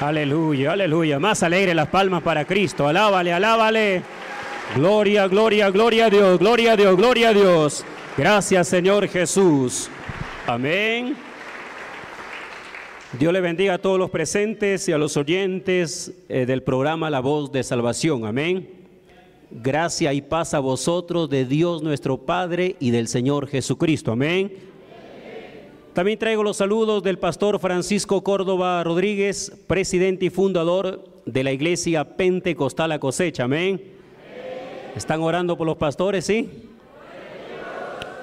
Aleluya, aleluya. Más alegre las palmas para Cristo. Alábale, alábale. Gloria, gloria, gloria a Dios, gloria a Dios, gloria a Dios. Gracias Señor Jesús. Amén. Dios le bendiga a todos los presentes y a los oyentes eh, del programa La Voz de Salvación. Amén. Gracia y paz a vosotros de Dios nuestro Padre y del Señor Jesucristo. Amén. También traigo los saludos del pastor Francisco Córdoba Rodríguez, presidente y fundador de la iglesia Pentecostal a cosecha. Amén. ¿Están orando por los pastores? Sí.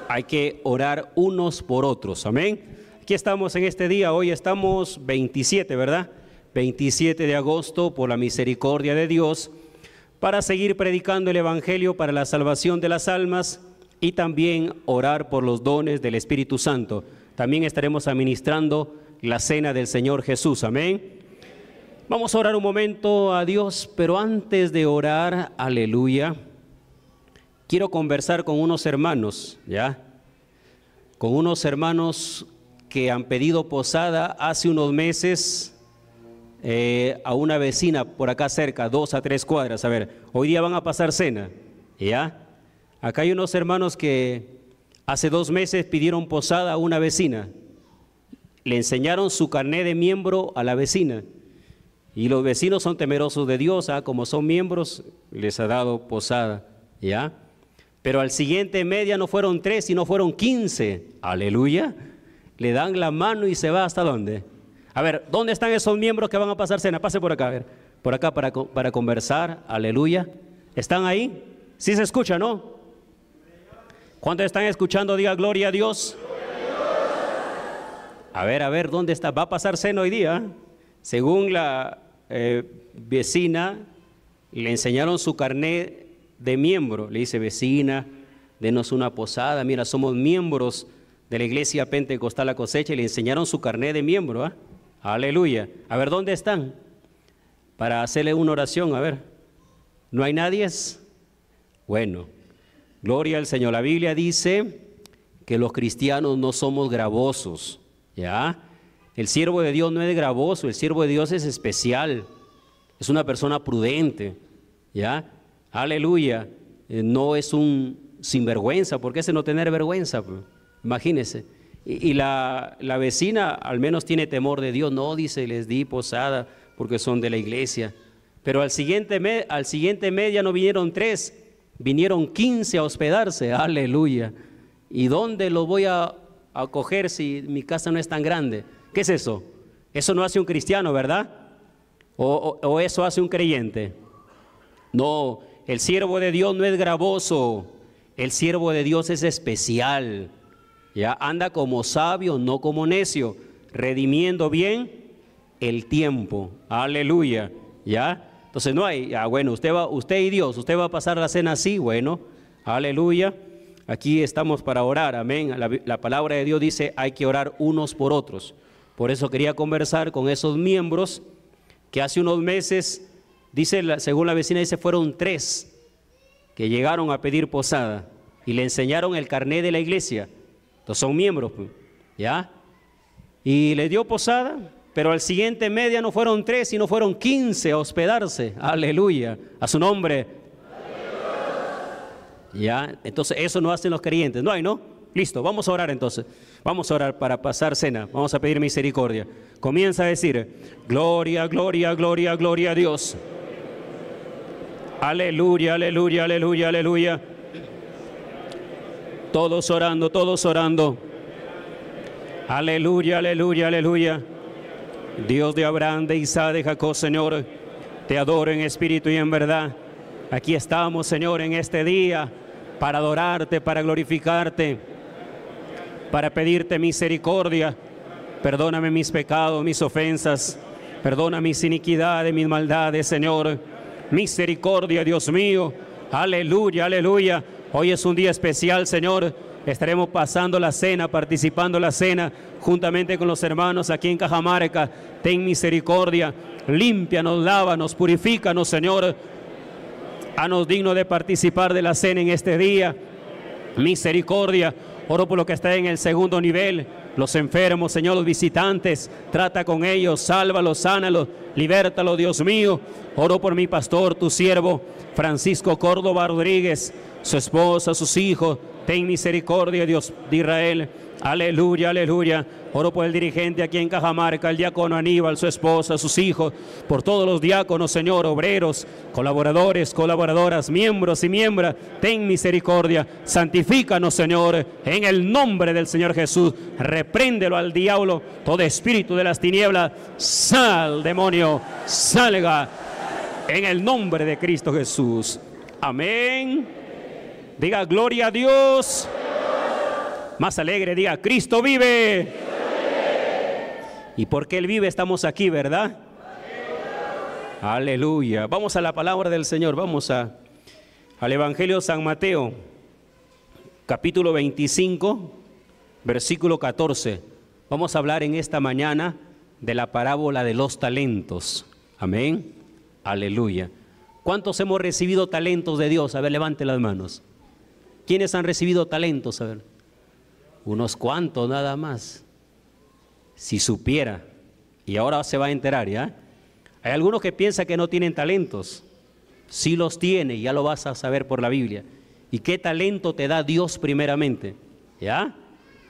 Hay que orar unos por otros. Amén. Aquí estamos en este día. Hoy estamos 27, ¿verdad? 27 de agosto, por la misericordia de Dios, para seguir predicando el Evangelio para la salvación de las almas y también orar por los dones del Espíritu Santo también estaremos administrando la cena del Señor Jesús. Amén. Vamos a orar un momento a Dios, pero antes de orar, aleluya, quiero conversar con unos hermanos, ¿ya? Con unos hermanos que han pedido posada hace unos meses eh, a una vecina por acá cerca, dos a tres cuadras. A ver, hoy día van a pasar cena, ¿ya? Acá hay unos hermanos que Hace dos meses pidieron posada a una vecina. Le enseñaron su carné de miembro a la vecina. Y los vecinos son temerosos de Dios, ¿ah? como son miembros, les ha dado posada, ¿ya? Pero al siguiente media no fueron tres, sino fueron quince. Aleluya. Le dan la mano y se va hasta dónde. A ver, ¿dónde están esos miembros que van a pasar cena? Pase por acá, a ver. Por acá para, para conversar. Aleluya. ¿Están ahí? Sí se escucha, ¿no? ¿Cuántos están escuchando? Diga gloria a Dios. A ver, a ver, ¿dónde está? Va a pasar cena hoy día. Según la eh, vecina, le enseñaron su carnet de miembro. Le dice, vecina, denos una posada. Mira, somos miembros de la iglesia pentecostal La Cosecha y le enseñaron su carnet de miembro. ¿ah? Aleluya. A ver, ¿dónde están? Para hacerle una oración, a ver. ¿No hay nadie? Bueno, Gloria al Señor. La Biblia dice que los cristianos no somos gravosos, ¿ya? El siervo de Dios no es gravoso, el siervo de Dios es especial, es una persona prudente, ¿ya? Aleluya, eh, no es un sinvergüenza, porque ese no tener vergüenza, pues, imagínense. Y, la, vecina al menos tiene temor de Dios, no dice, les di posada porque son de la iglesia. Pero al siguiente mes, al siguiente mes ya no vinieron tres, Vinieron 15 a hospedarse, aleluya. ¿Y dónde lo voy a acoger si mi casa no es tan grande? ¿Qué es eso? Eso no hace un cristiano, ¿verdad? ¿O, o eso hace un creyente? No, el siervo de Dios no es gravoso. El siervo de Dios es especial. Ya anda como sabio, no como necio, redimiendo bien el tiempo. Aleluya. ¿Ya? Entonces no hay, ah, bueno, usted, va, usted y Dios, usted va a pasar la cena así, bueno, aleluya. Aquí estamos para orar, amén. La, palabra de Dios dice, hay que orar unos por otros. Por eso quería conversar con esos miembros que hace unos meses, dice, según la vecina dice, fueron tres que llegaron a pedir posada y le enseñaron el carné de la iglesia. Entonces son miembros, pues, ¿ya? Y le dio posada, pero al siguiente media no fueron tres, sino fueron quince a hospedarse. Aleluya. A su nombre. Ya, entonces eso no hacen los creyentes. No hay, ¿no? Listo, vamos a orar entonces. Vamos a orar para pasar cena. Vamos a pedir misericordia. Comienza a decir, gloria, gloria, gloria, gloria a Dios. Aleluya, aleluya, aleluya, aleluya. Todos orando, todos orando. Aleluya, aleluya, aleluya. Dios de Abraham, de Isaac, de Jacob, Señor, te adoro en espíritu y en verdad. Aquí estamos, Señor, en este día para adorarte, para glorificarte, para pedirte misericordia. Perdóname mis pecados, mis ofensas, perdona mis iniquidades, mis maldades, Señor. Misericordia, Dios mío. Aleluya, aleluya. Hoy es un día especial, Señor. Estaremos pasando la cena, participando la cena juntamente con los hermanos aquí en Cajamarca. Ten misericordia, límpianos, lávanos, purifícanos, Señor. Hanos digno de participar de la cena en este día. Misericordia, oro por lo que está en el segundo nivel. Los enfermos, Señor, los visitantes, trata con ellos, sálvalos, sánalos, libértalos, Dios mío. Oro por mi pastor, tu siervo, Francisco Córdoba Rodríguez, su esposa, sus hijos. Ten misericordia, Dios de Israel. Aleluya, aleluya. Oro por el dirigente aquí en Cajamarca, el diácono Aníbal, su esposa, sus hijos, por todos los diáconos, Señor, obreros, colaboradores, colaboradoras, miembros y miembros. Ten misericordia. Santifícanos, Señor, en el nombre del Señor Jesús. Repréndelo al diablo, todo espíritu de las tinieblas. Sal, demonio, salga. En el nombre de Cristo Jesús. Amén. Diga gloria a Dios. Más alegre, diga, Cristo vive. Y porque Él vive estamos aquí, ¿verdad? Aleluya. Vamos a la palabra del Señor, vamos a, al Evangelio de San Mateo, capítulo 25, versículo 14. Vamos a hablar en esta mañana de la parábola de los talentos. Amén. Aleluya. ¿Cuántos hemos recibido talentos de Dios? A ver, levante las manos. ¿Quiénes han recibido talentos? A ver unos cuantos nada más. Si supiera, y ahora se va a enterar ya, hay algunos que piensan que no tienen talentos. Si los tiene, ya lo vas a saber por la Biblia. ¿Y qué talento te da Dios primeramente? ¿Ya?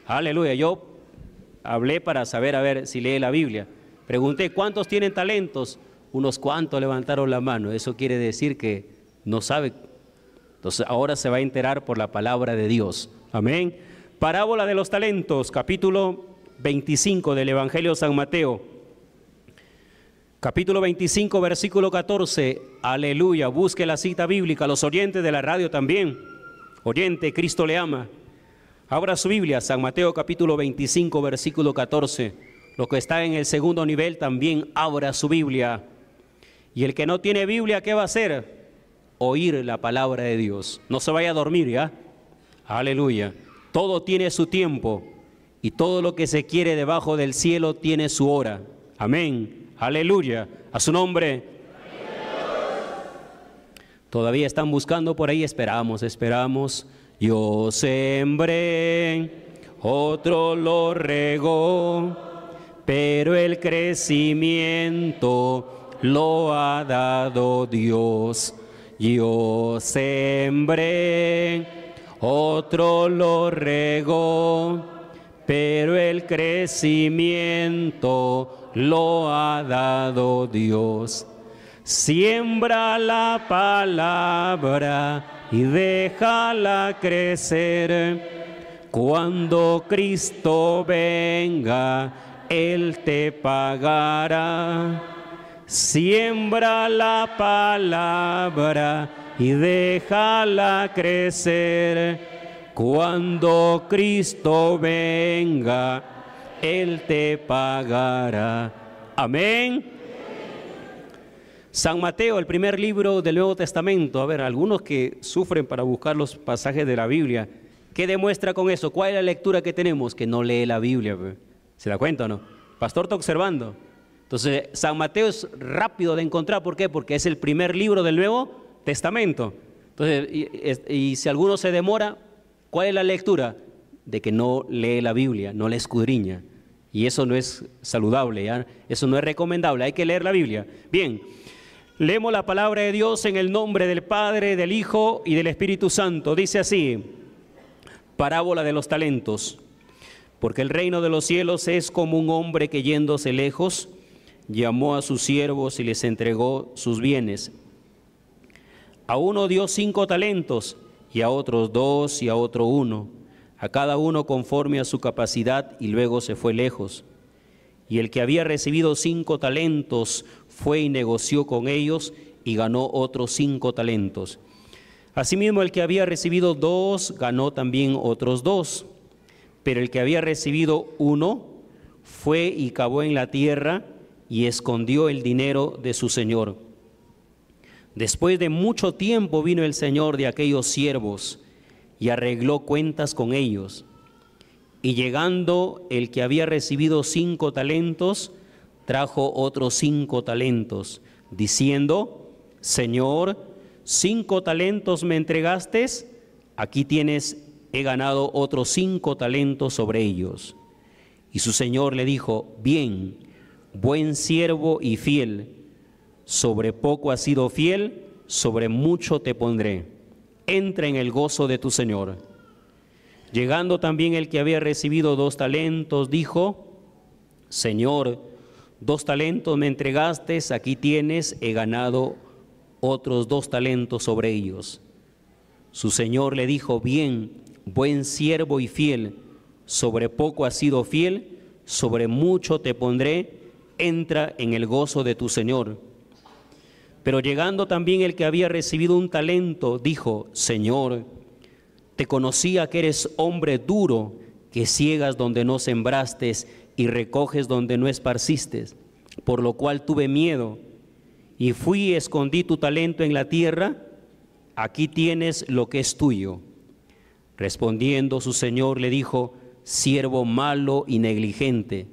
Aleluya. Yo hablé para saber, a ver si lee la Biblia. Pregunté, ¿cuántos tienen talentos? Unos cuantos levantaron la mano. Eso quiere decir que no sabe. Entonces ahora se va a enterar por la palabra de Dios. Amén. Parábola de los talentos, capítulo 25 del Evangelio de San Mateo. Capítulo 25, versículo 14. Aleluya. Busque la cita bíblica, los oyentes de la radio también. Oyente, Cristo le ama. Abra su Biblia, San Mateo capítulo 25, versículo 14. lo que está en el segundo nivel también abra su Biblia. Y el que no tiene Biblia, ¿qué va a hacer? Oír la palabra de Dios. No se vaya a dormir, ¿ya? Aleluya. Todo tiene su tiempo y todo lo que se quiere debajo del cielo tiene su hora. Amén. Aleluya. A su nombre. Todavía están buscando por ahí, esperamos, esperamos. Yo sembré, otro lo regó, pero el crecimiento lo ha dado Dios. Yo sembré, otro lo regó, pero el crecimiento lo ha dado Dios. Siembra la palabra y déjala crecer. Cuando Cristo venga, Él te pagará. Siembra la palabra y déjala crecer. Cuando Cristo venga, Él te pagará. Amén. San Mateo, el primer libro del Nuevo Testamento. A ver, algunos que sufren para buscar los pasajes de la Biblia. ¿Qué demuestra con eso? ¿Cuál es la lectura que tenemos? Que no lee la Biblia. ¿Se da cuenta o no? Pastor está observando. Entonces, San Mateo es rápido de encontrar. ¿Por qué? Porque es el primer libro del Nuevo Testamento. Entonces, y, si alguno se demora, ¿cuál es la lectura? De que no lee la Biblia, no la escudriña. Y eso no es saludable, ¿ya? eso no es recomendable, hay que leer la Biblia. Bien, leemos la palabra de Dios en el nombre del Padre, del Hijo y del Espíritu Santo. Dice así, parábola de los talentos, porque el reino de los cielos es como un hombre que yéndose lejos, llamó a sus siervos y les entregó sus bienes. A uno dio cinco talentos y a otros dos y a otro uno, a cada uno conforme a su capacidad y luego se fue lejos. Y el que había recibido cinco talentos fue y negoció con ellos y ganó otros cinco talentos. Asimismo, el que había recibido dos ganó también otros dos. Pero el que había recibido uno fue y cavó en la tierra y escondió el dinero de su señor. Después de mucho tiempo vino el Señor de aquellos siervos y arregló cuentas con ellos. Y llegando el que había recibido cinco talentos, trajo otros cinco talentos, diciendo, Señor, cinco talentos me entregaste, aquí tienes, he ganado otros cinco talentos sobre ellos. Y su Señor le dijo, bien, buen siervo y fiel sobre poco has sido fiel, sobre mucho te pondré. Entra en el gozo de tu Señor. Llegando también el que había recibido dos talentos, dijo, Señor, dos talentos me entregaste, aquí tienes, he ganado otros dos talentos sobre ellos. Su Señor le dijo, bien, buen siervo y fiel, sobre poco has sido fiel, sobre mucho te pondré, entra en el gozo de tu Señor. Pero llegando también el que había recibido un talento, dijo, Señor, te conocía que eres hombre duro, que ciegas donde no sembraste y recoges donde no esparciste, por lo cual tuve miedo y fui y escondí tu talento en la tierra, aquí tienes lo que es tuyo. Respondiendo su señor le dijo, siervo malo y negligente,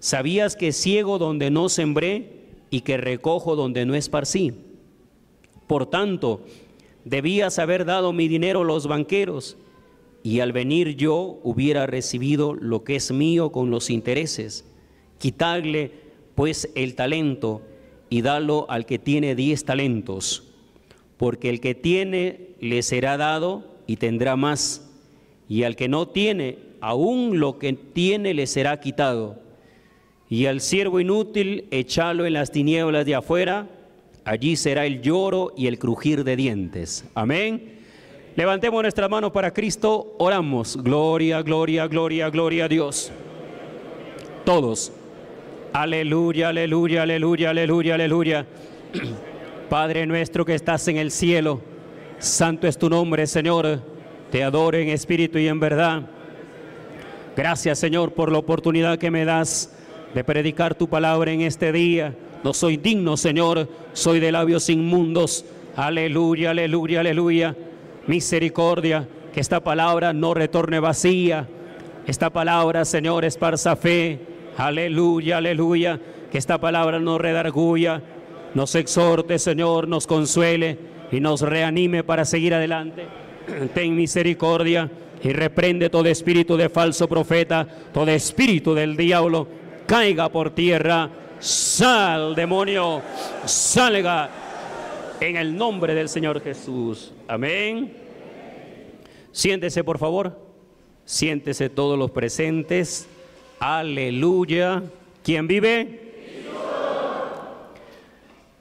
¿sabías que ciego donde no sembré y que recojo donde no esparcí. Por tanto, debías haber dado mi dinero a los banqueros, y al venir yo hubiera recibido lo que es mío con los intereses. quitarle pues el talento y dalo al que tiene diez talentos, porque el que tiene le será dado y tendrá más, y al que no tiene, aún lo que tiene le será quitado. Y al siervo inútil, echalo en las tinieblas de afuera, allí será el lloro y el crujir de dientes. Amén. Levantemos nuestra mano para Cristo, oramos. Gloria, gloria, gloria, gloria a Dios. Todos. Aleluya, aleluya, aleluya, aleluya, aleluya. Padre nuestro que estás en el cielo, santo es tu nombre, Señor. Te adoro en espíritu y en verdad. Gracias, Señor, por la oportunidad que me das de predicar tu palabra en este día. No soy digno, Señor, soy de labios inmundos. Aleluya, aleluya, aleluya. Misericordia, que esta palabra no retorne vacía. Esta palabra, Señor, esparza fe. Aleluya, aleluya. Que esta palabra no redarguya, nos exhorte, Señor, nos consuele y nos reanime para seguir adelante. Ten misericordia y reprende todo espíritu de falso profeta, todo espíritu del diablo caiga por tierra. Sal, demonio, salga en el nombre del Señor Jesús. Amén. Siéntese, por favor. Siéntese todos los presentes. Aleluya. ¿Quién vive?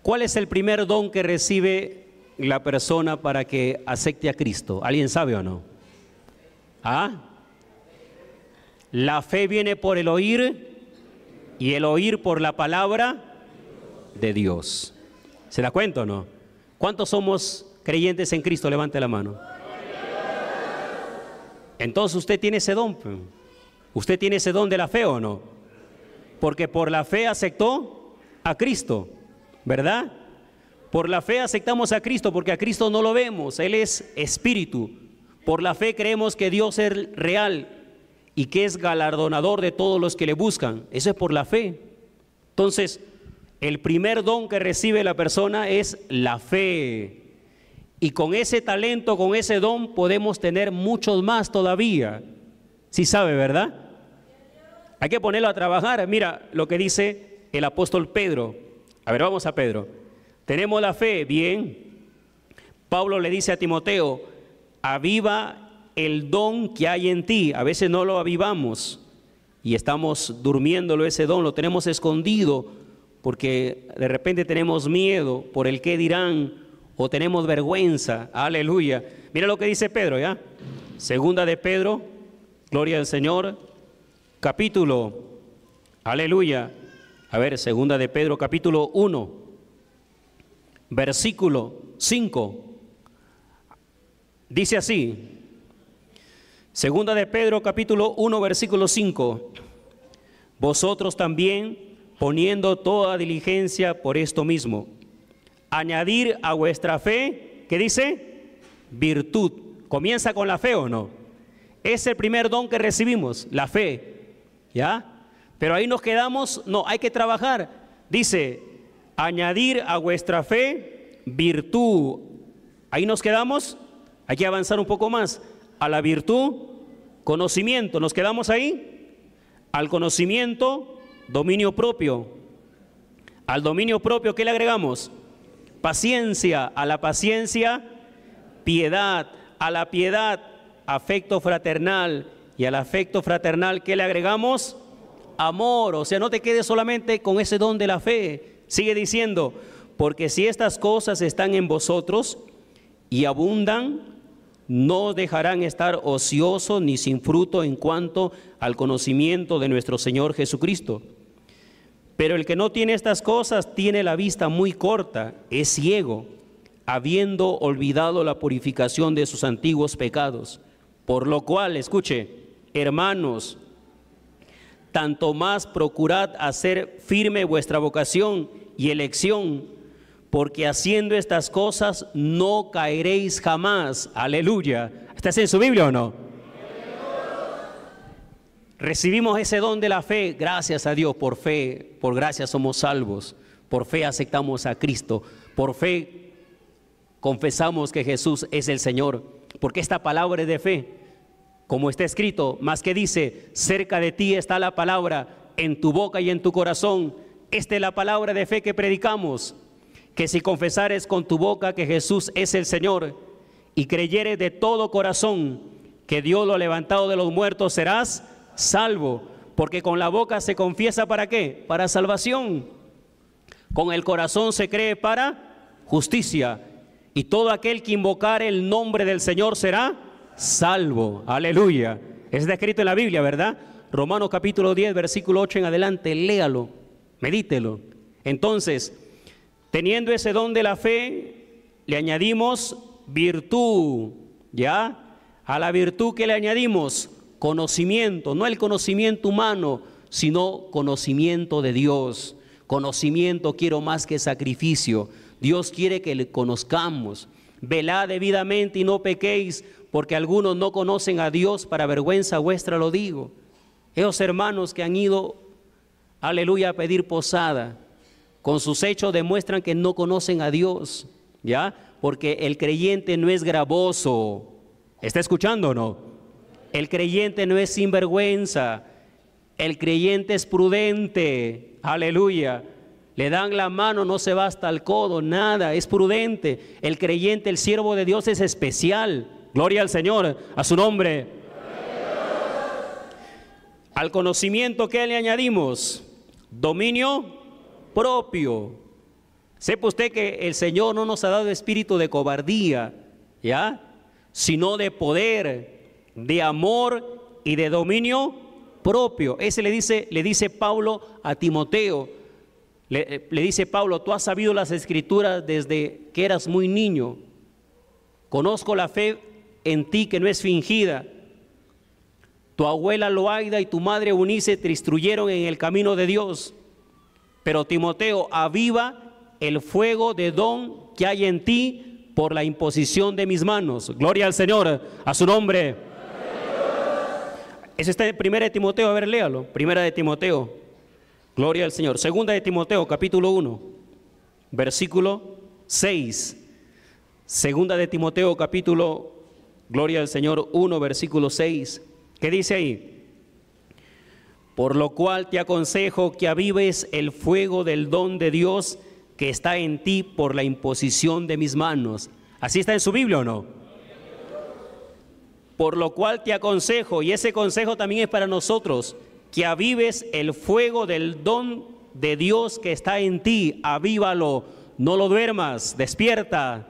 ¿Cuál es el primer don que recibe la persona para que acepte a Cristo? ¿Alguien sabe o no? ¿Ah? La fe viene por el oír y el oír por la palabra de Dios. ¿Se da cuenta o no? ¿Cuántos somos creyentes en Cristo? Levante la mano. Entonces usted tiene ese don. ¿Usted tiene ese don de la fe o no? Porque por la fe aceptó a Cristo, ¿verdad? Por la fe aceptamos a Cristo porque a Cristo no lo vemos, Él es espíritu. Por la fe creemos que Dios es real, y que es galardonador de todos los que le buscan. Eso es por la fe. Entonces, el primer don que recibe la persona es la fe. Y con ese talento, con ese don, podemos tener muchos más todavía. Si sí sabe, ¿verdad? Hay que ponerlo a trabajar. Mira lo que dice el apóstol Pedro. A ver, vamos a Pedro. Tenemos la fe, bien. Pablo le dice a Timoteo, aviva el don que hay en ti. A veces no lo avivamos y estamos durmiéndolo ese don, lo tenemos escondido porque de repente tenemos miedo por el que dirán o tenemos vergüenza. Aleluya. Mira lo que dice Pedro, ¿ya? Segunda de Pedro, gloria al Señor, capítulo, aleluya. A ver, segunda de Pedro, capítulo 1, versículo 5. Dice así, Segunda de Pedro capítulo 1 versículo 5. Vosotros también poniendo toda diligencia por esto mismo. Añadir a vuestra fe, ¿qué dice? Virtud. ¿Comienza con la fe o no? Es el primer don que recibimos, la fe. ¿Ya? Pero ahí nos quedamos, no, hay que trabajar. Dice, añadir a vuestra fe virtud. Ahí nos quedamos, hay que avanzar un poco más a la virtud, conocimiento. ¿Nos quedamos ahí? Al conocimiento, dominio propio. Al dominio propio, ¿qué le agregamos? Paciencia, a la paciencia, piedad, a la piedad, afecto fraternal. Y al afecto fraternal, ¿qué le agregamos? Amor. O sea, no te quedes solamente con ese don de la fe. Sigue diciendo, porque si estas cosas están en vosotros y abundan, no dejarán estar ociosos ni sin fruto en cuanto al conocimiento de nuestro Señor Jesucristo. Pero el que no tiene estas cosas tiene la vista muy corta, es ciego, habiendo olvidado la purificación de sus antiguos pecados. Por lo cual, escuche, hermanos, tanto más procurad hacer firme vuestra vocación y elección porque haciendo estas cosas no caeréis jamás. Aleluya. ¿Estás en su Biblia o no? Recibimos ese don de la fe, gracias a Dios, por fe, por gracia somos salvos, por fe aceptamos a Cristo, por fe confesamos que Jesús es el Señor, porque esta palabra de fe, como está escrito, más que dice, cerca de ti está la palabra, en tu boca y en tu corazón, esta es la palabra de fe que predicamos, que si confesares con tu boca que Jesús es el Señor y creyeres de todo corazón que Dios lo ha levantado de los muertos, serás salvo. Porque con la boca se confiesa para qué? Para salvación. Con el corazón se cree para justicia. Y todo aquel que invocare el nombre del Señor será salvo. Aleluya. Es descrito en la Biblia, ¿verdad? Romanos capítulo 10, versículo 8 en adelante. Léalo, medítelo. Entonces, Teniendo ese don de la fe, le añadimos virtud, ¿ya? A la virtud que le añadimos conocimiento, no el conocimiento humano, sino conocimiento de Dios. Conocimiento quiero más que sacrificio. Dios quiere que le conozcamos. Velad debidamente y no pequéis, porque algunos no conocen a Dios, para vergüenza vuestra lo digo. Esos hermanos que han ido, aleluya, a pedir posada, con sus hechos demuestran que no conocen a Dios, ¿ya? Porque el creyente no es gravoso. ¿Está escuchando o no? El creyente no es sinvergüenza. El creyente es prudente. Aleluya. Le dan la mano, no se va hasta el codo, nada, es prudente. El creyente, el siervo de Dios es especial. Gloria al Señor, a su nombre. Al conocimiento que le añadimos, dominio propio. Sepa usted que el Señor no nos ha dado espíritu de cobardía, ¿ya? Sino de poder, de amor y de dominio propio. Ese le dice, le dice Pablo a Timoteo. Le, eh, dice Pablo, tú has sabido las escrituras desde que eras muy niño. Conozco la fe en ti que no es fingida. Tu abuela Loaida y tu madre Unice te instruyeron en el camino de Dios. Pero Timoteo, aviva el fuego de don que hay en ti por la imposición de mis manos. Gloria al Señor, a su nombre. Es este primera de Timoteo, a ver, léalo. Primera de Timoteo. Gloria al Señor. Segunda de Timoteo, capítulo 1, versículo 6. Segunda de Timoteo, capítulo, gloria al Señor 1, versículo 6. ¿Qué dice ahí? Por lo cual te aconsejo que avives el fuego del don de Dios que está en ti por la imposición de mis manos. ¿Así está en su Biblia o no? Por lo cual te aconsejo, y ese consejo también es para nosotros, que avives el fuego del don de Dios que está en ti. Avívalo, no lo duermas, despierta.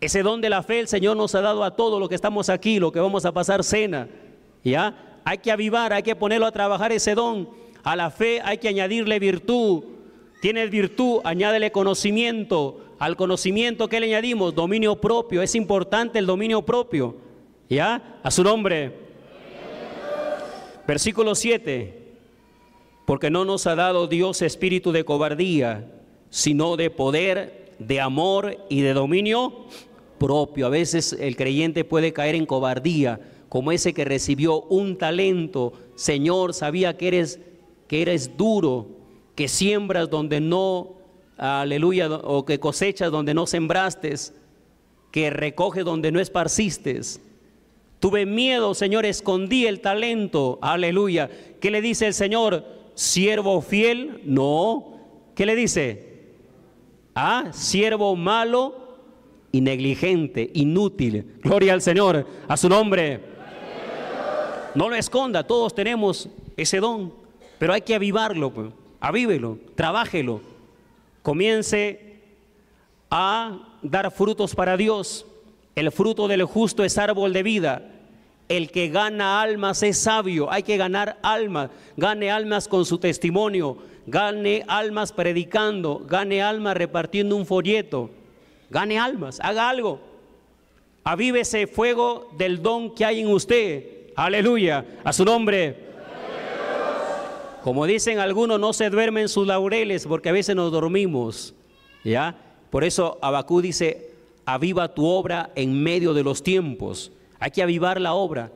Ese don de la fe el Señor nos ha dado a todos los que estamos aquí, lo que vamos a pasar cena. ¿Ya? hay que avivar, hay que ponerlo a trabajar ese don. A la fe hay que añadirle virtud. Tienes virtud, añádele conocimiento. Al conocimiento que le añadimos, dominio propio. Es importante el dominio propio. ¿Ya? A su nombre. Versículo 7. Porque no nos ha dado Dios espíritu de cobardía, sino de poder, de amor y de dominio propio. A veces el creyente puede caer en cobardía como ese que recibió un talento. Señor, sabía que eres, que eres duro, que siembras donde no, aleluya, o que cosechas donde no sembraste, que recoge donde no esparciste. Tuve miedo, Señor, escondí el talento, aleluya. ¿Qué le dice el Señor? ¿Siervo fiel? No. ¿Qué le dice? Ah, siervo malo y negligente, inútil. Gloria al Señor, a su nombre. No lo esconda, todos tenemos ese don, pero hay que avivarlo, pues. avívelo, trabájelo. Comience a dar frutos para Dios. El fruto del justo es árbol de vida. El que gana almas es sabio. Hay que ganar almas. Gane almas con su testimonio. Gane almas predicando. Gane almas repartiendo un folleto. Gane almas. Haga algo. Avive ese fuego del don que hay en usted. Aleluya. A su nombre. Como dicen algunos, no se duermen sus laureles porque a veces nos dormimos. ¿Ya? Por eso Abacú dice, aviva tu obra en medio de los tiempos. Hay que avivar la obra.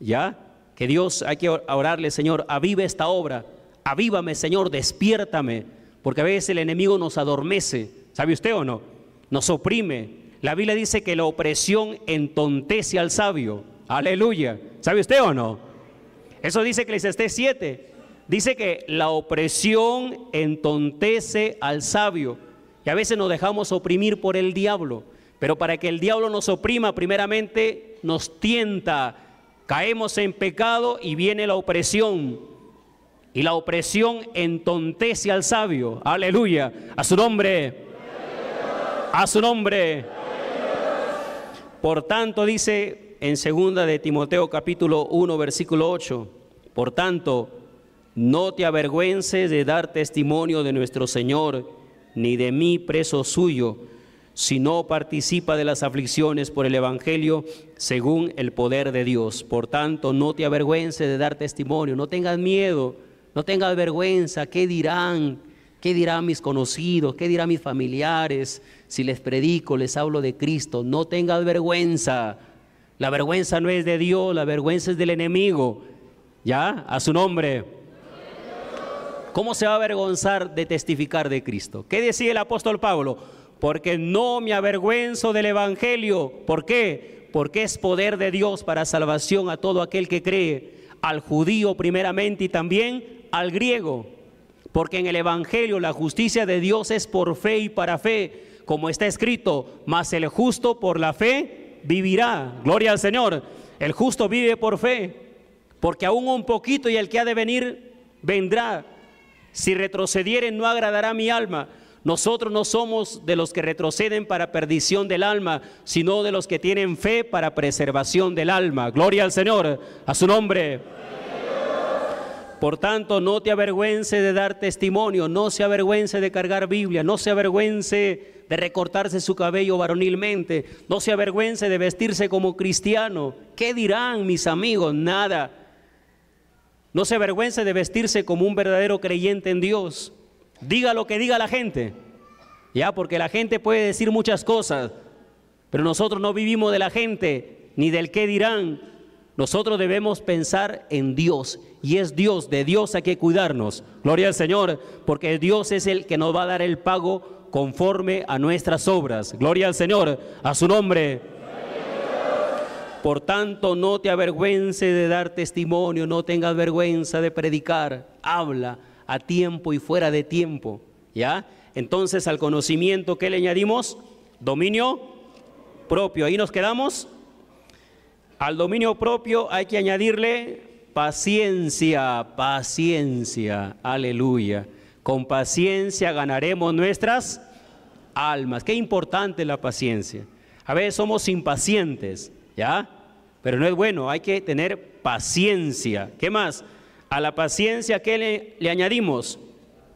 ¿Ya? Que Dios, hay que orarle, Señor, aviva esta obra. Avívame, Señor, despiértame. Porque a veces el enemigo nos adormece. ¿Sabe usted o no? Nos oprime. La Biblia dice que la opresión entontece al sabio. Aleluya. ¿Sabe usted o no? Eso dice este 7. Dice que la opresión entontece al sabio. Y a veces nos dejamos oprimir por el diablo. Pero para que el diablo nos oprima, primeramente nos tienta. Caemos en pecado y viene la opresión. Y la opresión entontece al sabio. Aleluya. A su nombre. A su nombre. Por tanto, dice en segunda de Timoteo capítulo 1 versículo 8. Por tanto, no te avergüences de dar testimonio de nuestro Señor, ni de mí preso suyo, si no participa de las aflicciones por el Evangelio según el poder de Dios. Por tanto, no te avergüences de dar testimonio, no tengas miedo, no tengas vergüenza, ¿qué dirán? ¿Qué dirán mis conocidos? ¿Qué dirán mis familiares? Si les predico, les hablo de Cristo, no tengas vergüenza la vergüenza no es de Dios, la vergüenza es del enemigo. ¿Ya? A su nombre. ¿Cómo se va a avergonzar de testificar de Cristo? ¿Qué decía el apóstol Pablo? Porque no me avergüenzo del Evangelio. ¿Por qué? Porque es poder de Dios para salvación a todo aquel que cree, al judío primeramente y también al griego. Porque en el Evangelio la justicia de Dios es por fe y para fe, como está escrito, mas el justo por la fe vivirá. Gloria al Señor. El justo vive por fe, porque aún un poquito y el que ha de venir vendrá. Si retrocedieren no agradará mi alma. Nosotros no somos de los que retroceden para perdición del alma, sino de los que tienen fe para preservación del alma. Gloria al Señor, a su nombre. Por tanto, no te avergüence de dar testimonio, no se avergüence de cargar Biblia, no se avergüence de recortarse su cabello varonilmente, no se avergüence de vestirse como cristiano. ¿Qué dirán mis amigos? Nada. No se avergüence de vestirse como un verdadero creyente en Dios. Diga lo que diga la gente. Ya, porque la gente puede decir muchas cosas, pero nosotros no vivimos de la gente ni del qué dirán. Nosotros debemos pensar en Dios y es Dios, de Dios hay que cuidarnos. Gloria al Señor, porque Dios es el que nos va a dar el pago conforme a nuestras obras. Gloria al Señor, a su nombre. Por tanto, no te avergüence de dar testimonio, no tengas vergüenza de predicar, habla a tiempo y fuera de tiempo. ¿Ya? Entonces, al conocimiento que le añadimos, dominio propio. Ahí nos quedamos. Al dominio propio hay que añadirle paciencia, paciencia. Aleluya. Con paciencia ganaremos nuestras almas. Qué importante la paciencia. A veces somos impacientes, ¿ya? Pero no es bueno, hay que tener paciencia. ¿Qué más? A la paciencia, ¿qué le, añadimos?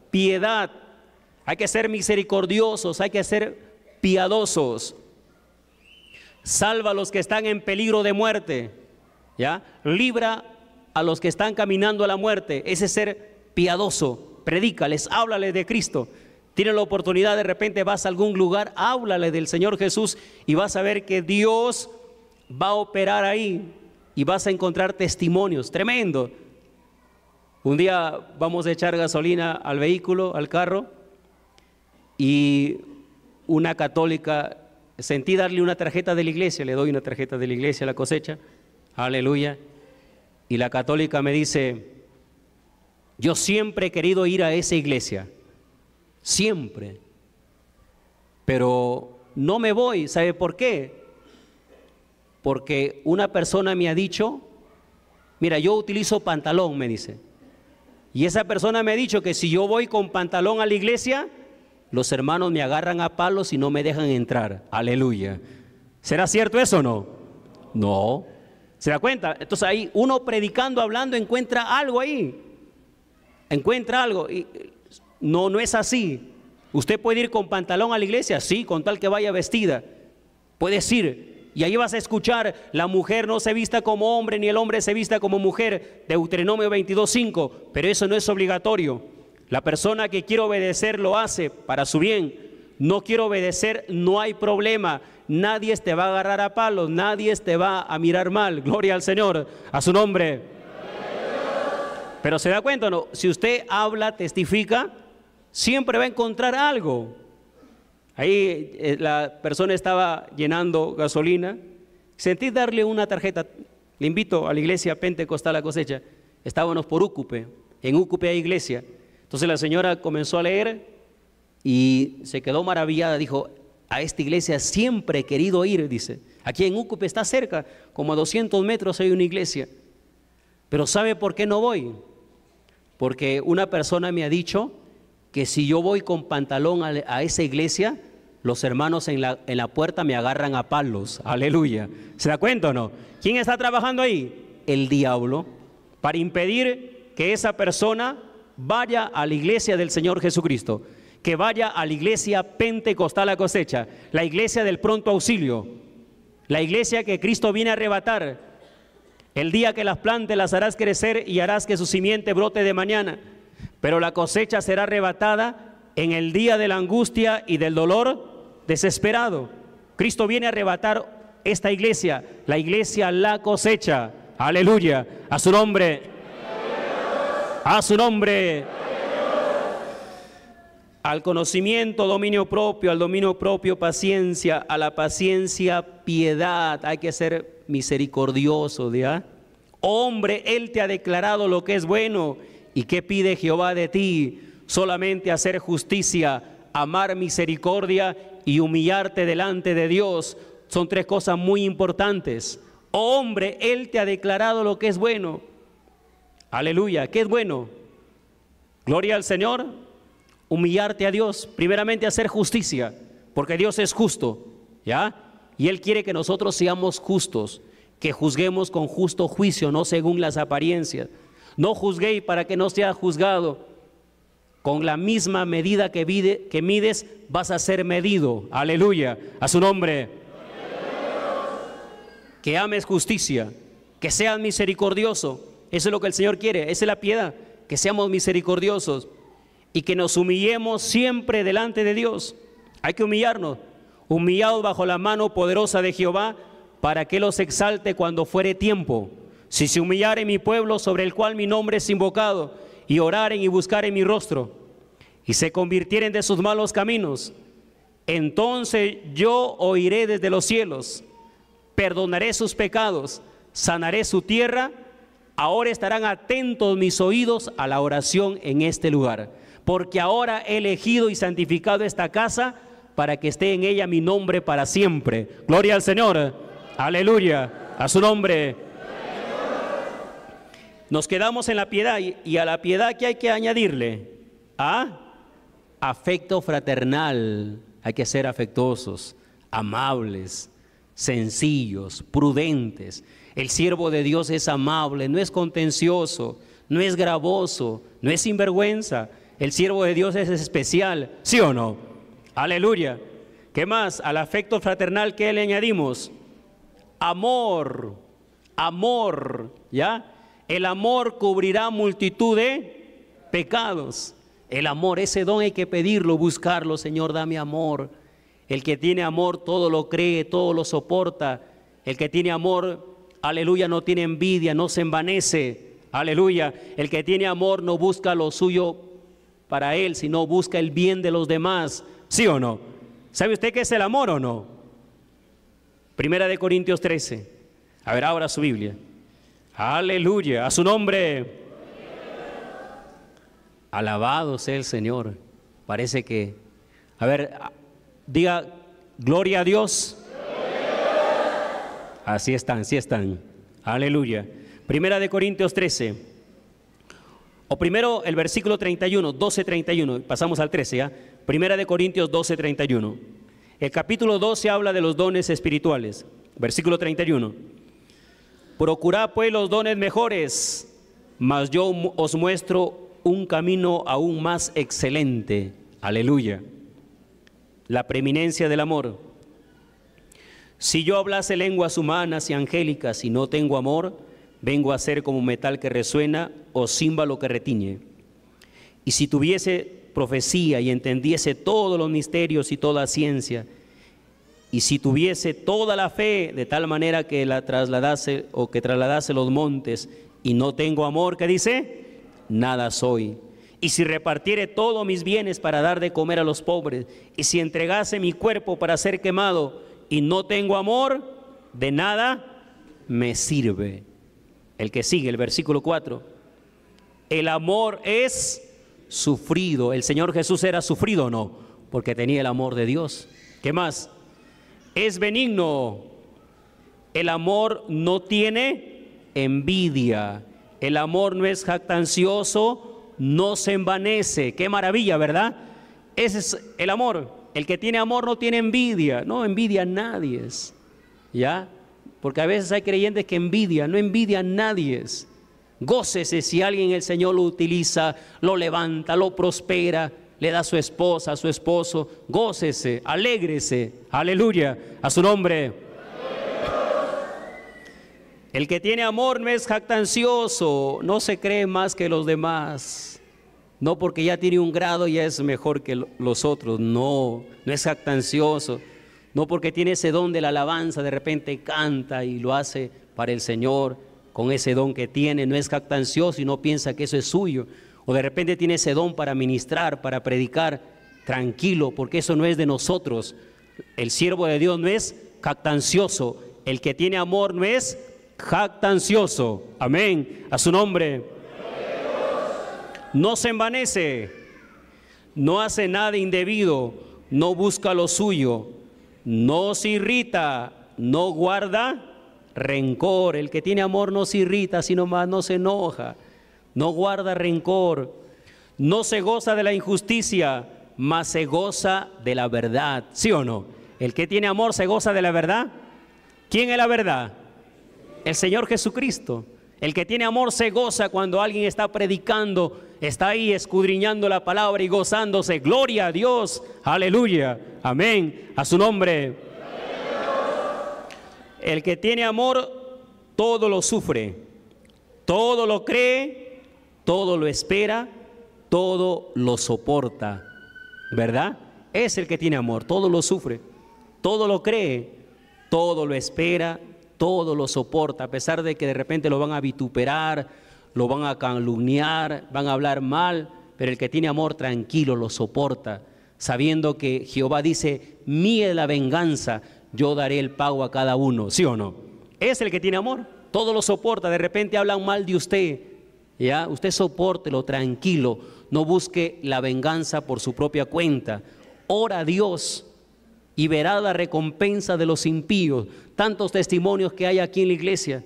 Piedad. Hay que ser misericordiosos, hay que ser piadosos. Salva a los que están en peligro de muerte, ¿ya? Libra a los que están caminando a la muerte. Ese ser piadoso predícales, háblales de Cristo. tiene la oportunidad, de repente vas a algún lugar, háblale del Señor Jesús y vas a ver que Dios va a operar ahí y vas a encontrar testimonios, tremendo. Un día vamos a echar gasolina al vehículo, al carro, y una católica, sentí darle una tarjeta de la iglesia, le doy una tarjeta de la iglesia a la cosecha, aleluya, y la católica me dice, yo siempre he querido ir a esa iglesia, siempre. Pero no me voy, ¿sabe por qué? Porque una persona me ha dicho, mira, yo utilizo pantalón, me dice. Y esa persona me ha dicho que si yo voy con pantalón a la iglesia, los hermanos me agarran a palos y no me dejan entrar. Aleluya. ¿Será cierto eso o no? No. ¿Se da cuenta? Entonces ahí uno predicando, hablando, encuentra algo ahí encuentra algo. Y no, no es así. Usted puede ir con pantalón a la iglesia, sí, con tal que vaya vestida. Puedes ir. Y ahí vas a escuchar, la mujer no se vista como hombre, ni el hombre se vista como mujer, Deuteronomio 22.5, pero eso no es obligatorio. La persona que quiere obedecer lo hace para su bien. No quiere obedecer, no hay problema. Nadie te va a agarrar a palos, nadie te va a mirar mal. Gloria al Señor, a su nombre. Pero se da cuenta, ¿no? Si usted habla, testifica, siempre va a encontrar algo. Ahí eh, la persona estaba llenando gasolina. Sentí darle una tarjeta. Le invito a la iglesia Pentecostal la cosecha. Estábamos por Úcupe. En Úcupe hay iglesia. Entonces la señora comenzó a leer y se quedó maravillada. Dijo, a esta iglesia siempre he querido ir, dice. Aquí en Úcupe está cerca, como a 200 metros hay una iglesia. Pero ¿sabe por qué no voy? Porque una persona me ha dicho que si yo voy con pantalón a, esa iglesia, los hermanos en la, en la, puerta me agarran a palos. Aleluya. ¿Se da cuenta o no? ¿Quién está trabajando ahí? El diablo. Para impedir que esa persona vaya a la iglesia del Señor Jesucristo. Que vaya a la iglesia pentecostal a cosecha. La iglesia del pronto auxilio. La iglesia que Cristo viene a arrebatar. El día que las plantes las harás crecer y harás que su simiente brote de mañana, pero la cosecha será arrebatada en el día de la angustia y del dolor desesperado. Cristo viene a arrebatar esta iglesia, la iglesia la cosecha. Aleluya, a su nombre. A su nombre al conocimiento, dominio propio, al dominio propio, paciencia, a la paciencia, piedad. Hay que ser misericordioso, ¿ya? Hombre, Él te ha declarado lo que es bueno. ¿Y qué pide Jehová de ti? Solamente hacer justicia, amar misericordia y humillarte delante de Dios. Son tres cosas muy importantes. Hombre, Él te ha declarado lo que es bueno. Aleluya, ¿qué es bueno? Gloria al Señor humillarte a Dios, primeramente hacer justicia, porque Dios es justo, ¿ya? Y Él quiere que nosotros seamos justos, que juzguemos con justo juicio, no según las apariencias. No juzguéis para que no sea juzgado. Con la misma medida que, vide, que mides, vas a ser medido. Aleluya. A su nombre. Que ames justicia, que seas misericordioso. Eso es lo que el Señor quiere. Esa es la piedad. Que seamos misericordiosos y que nos humillemos siempre delante de Dios. Hay que humillarnos, humillados bajo la mano poderosa de Jehová, para que los exalte cuando fuere tiempo. Si se humillare mi pueblo sobre el cual mi nombre es invocado, y oraren y buscaren mi rostro, y se convirtieren de sus malos caminos, entonces yo oiré desde los cielos, perdonaré sus pecados, sanaré su tierra, ahora estarán atentos mis oídos a la oración en este lugar porque ahora he elegido y santificado esta casa para que esté en ella mi nombre para siempre. Gloria al Señor. Aleluya. A su nombre. Nos quedamos en la piedad y a la piedad que hay que añadirle a afecto fraternal. Hay que ser afectuosos, amables, sencillos, prudentes. El siervo de Dios es amable, no es contencioso, no es gravoso, no es sinvergüenza el siervo de Dios es especial, ¿sí o no? Aleluya. ¿Qué más? Al afecto fraternal que le añadimos. Amor, amor, ¿ya? El amor cubrirá multitud de pecados. El amor, ese don hay que pedirlo, buscarlo, Señor, dame amor. El que tiene amor todo lo cree, todo lo soporta. El que tiene amor, aleluya, no tiene envidia, no se envanece. Aleluya. El que tiene amor no busca lo suyo para él, no busca el bien de los demás. ¿Sí o no? ¿Sabe usted qué es el amor o no? Primera de Corintios 13. A ver ahora su Biblia. Aleluya, a su nombre. Alabado sea el Señor. Parece que... A ver, diga, gloria a Dios. Así están, así están. Aleluya. Primera de Corintios 13 primero el versículo 31, 12, 31, pasamos al 13, ¿ya? Primera de Corintios 12, 31. El capítulo 12 habla de los dones espirituales, versículo 31. Procurad pues los dones mejores, mas yo os muestro un camino aún más excelente. Aleluya. La preeminencia del amor. Si yo hablase lenguas humanas y angélicas y no tengo amor, vengo a ser como metal que resuena o címbalo que retiñe. Y si tuviese profecía y entendiese todos los misterios y toda ciencia, y si tuviese toda la fe de tal manera que la trasladase o que trasladase los montes, y no tengo amor, ¿qué dice? Nada soy. Y si repartiere todos mis bienes para dar de comer a los pobres, y si entregase mi cuerpo para ser quemado, y no tengo amor, de nada me sirve el que sigue, el versículo 4. El amor es sufrido. El Señor Jesús era sufrido no, porque tenía el amor de Dios. ¿Qué más? Es benigno. El amor no tiene envidia. El amor no es jactancioso, no se envanece. Qué maravilla, ¿verdad? Ese es el amor. El que tiene amor no tiene envidia. No envidia a nadie. ¿Ya? Porque a veces hay creyentes que envidian, no envidian a nadie. Gócese si alguien el Señor lo utiliza, lo levanta, lo prospera, le da su esposa, a su esposo. Gócese, alégrese, aleluya, a su nombre. El que tiene amor no es jactancioso, no se cree más que los demás. No porque ya tiene un grado ya es mejor que los otros, no, no es jactancioso no porque tiene ese don de la alabanza, de repente canta y lo hace para el Señor con ese don que tiene, no es jactancioso y no piensa que eso es suyo, o de repente tiene ese don para ministrar, para predicar, tranquilo, porque eso no es de nosotros. El siervo de Dios no es jactancioso, el que tiene amor no es jactancioso. Amén. A su nombre. No se envanece, no hace nada indebido, no busca lo suyo, no se irrita, no guarda rencor. El que tiene amor no se irrita, sino más no se enoja, no guarda rencor. No se goza de la injusticia, mas se goza de la verdad. ¿Sí o no? El que tiene amor se goza de la verdad. ¿Quién es la verdad? El Señor Jesucristo. El que tiene amor se goza cuando alguien está predicando, está ahí escudriñando la palabra y gozándose. Gloria a Dios. Aleluya. Amén. A su nombre. El que tiene amor, todo lo sufre, todo lo cree, todo lo espera, todo lo soporta. ¿Verdad? Es el que tiene amor, todo lo sufre, todo lo cree, todo lo espera, todo lo soporta, a pesar de que de repente lo van a vituperar, lo van a calumniar, van a hablar mal, pero el que tiene amor tranquilo lo soporta, sabiendo que Jehová dice, mía la venganza, yo daré el pago a cada uno, ¿sí o no? Es el que tiene amor, todo lo soporta, de repente hablan mal de usted, ¿ya? Usted lo tranquilo, no busque la venganza por su propia cuenta, ora a Dios y verá la recompensa de los impíos, tantos testimonios que hay aquí en la iglesia.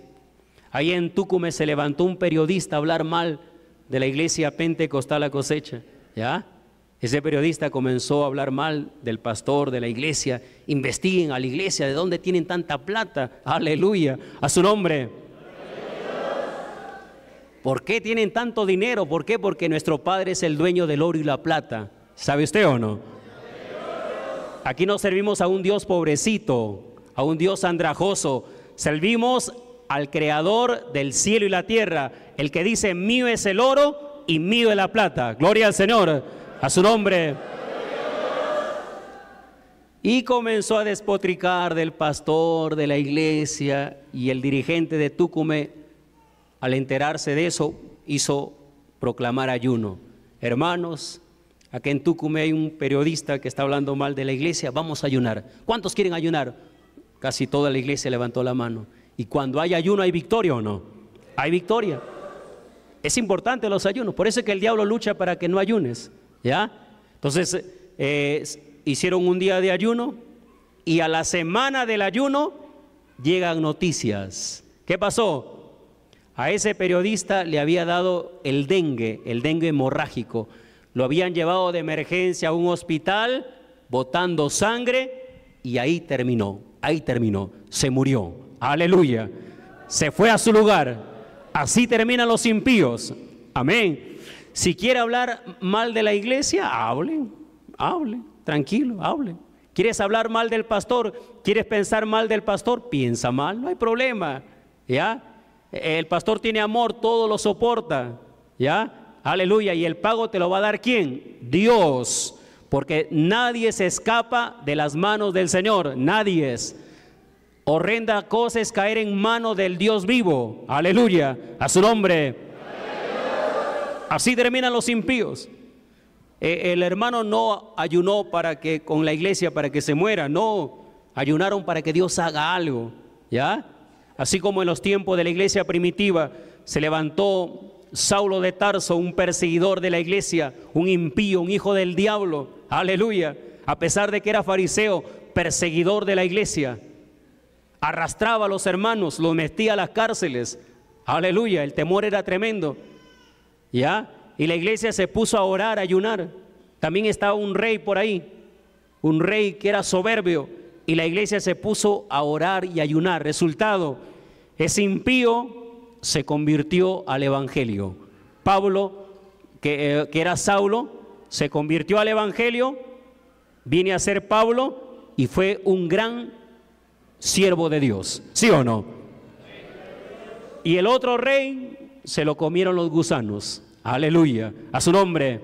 ahí en Túcume se levantó un periodista a hablar mal de la iglesia pentecostal a cosecha, ¿ya? Ese periodista comenzó a hablar mal del pastor, de la iglesia. Investiguen a la iglesia, ¿de dónde tienen tanta plata? Aleluya, a su nombre. ¿Por qué tienen tanto dinero? ¿Por qué? Porque nuestro Padre es el dueño del oro y la plata. ¿Sabe usted o no? Aquí no servimos a un Dios pobrecito, a un Dios andrajoso, servimos al creador del cielo y la tierra, el que dice, mío es el oro y mío es la plata. Gloria al Señor, a su nombre. Y comenzó a despotricar del pastor de la iglesia y el dirigente de Túcume, al enterarse de eso, hizo proclamar ayuno. Hermanos, aquí en Túcume hay un periodista que está hablando mal de la iglesia, vamos a ayunar. ¿Cuántos quieren ayunar? Casi toda la iglesia levantó la mano. Y cuando hay ayuno, ¿hay victoria o no? Hay victoria. Es importante los ayunos. Por eso es que el diablo lucha para que no ayunes. ¿Ya? Entonces, eh, hicieron un día de ayuno y a la semana del ayuno llegan noticias. ¿Qué pasó? A ese periodista le había dado el dengue, el dengue hemorrágico. Lo habían llevado de emergencia a un hospital, botando sangre, y ahí terminó. Ahí terminó, se murió. Aleluya. Se fue a su lugar. Así terminan los impíos. Amén. Si quiere hablar mal de la iglesia, hable, hable, tranquilo, hable. ¿Quieres hablar mal del pastor? ¿Quieres pensar mal del pastor? Piensa mal, no hay problema. ¿Ya? El pastor tiene amor, todo lo soporta. ¿Ya? Aleluya. ¿Y el pago te lo va a dar quién? Dios porque nadie se escapa de las manos del Señor, nadie es. Horrenda cosa es caer en mano del Dios vivo, aleluya, a su nombre. Así terminan los impíos. Eh, el hermano no ayunó para que con la iglesia para que se muera, no, ayunaron para que Dios haga algo, ¿ya? Así como en los tiempos de la iglesia primitiva se levantó Saulo de Tarso, un perseguidor de la iglesia, un impío, un hijo del diablo, aleluya, a pesar de que era fariseo, perseguidor de la iglesia, arrastraba a los hermanos, los metía a las cárceles, aleluya, el temor era tremendo, ¿ya? Y la iglesia se puso a orar, a ayunar. También estaba un rey por ahí, un rey que era soberbio, y la iglesia se puso a orar y a ayunar. Resultado, ese impío se convirtió al Evangelio. Pablo, eh, que, era Saulo, se convirtió al Evangelio, viene a ser Pablo y fue un gran siervo de Dios. ¿Sí o no? Y el otro rey se lo comieron los gusanos. Aleluya. A su nombre.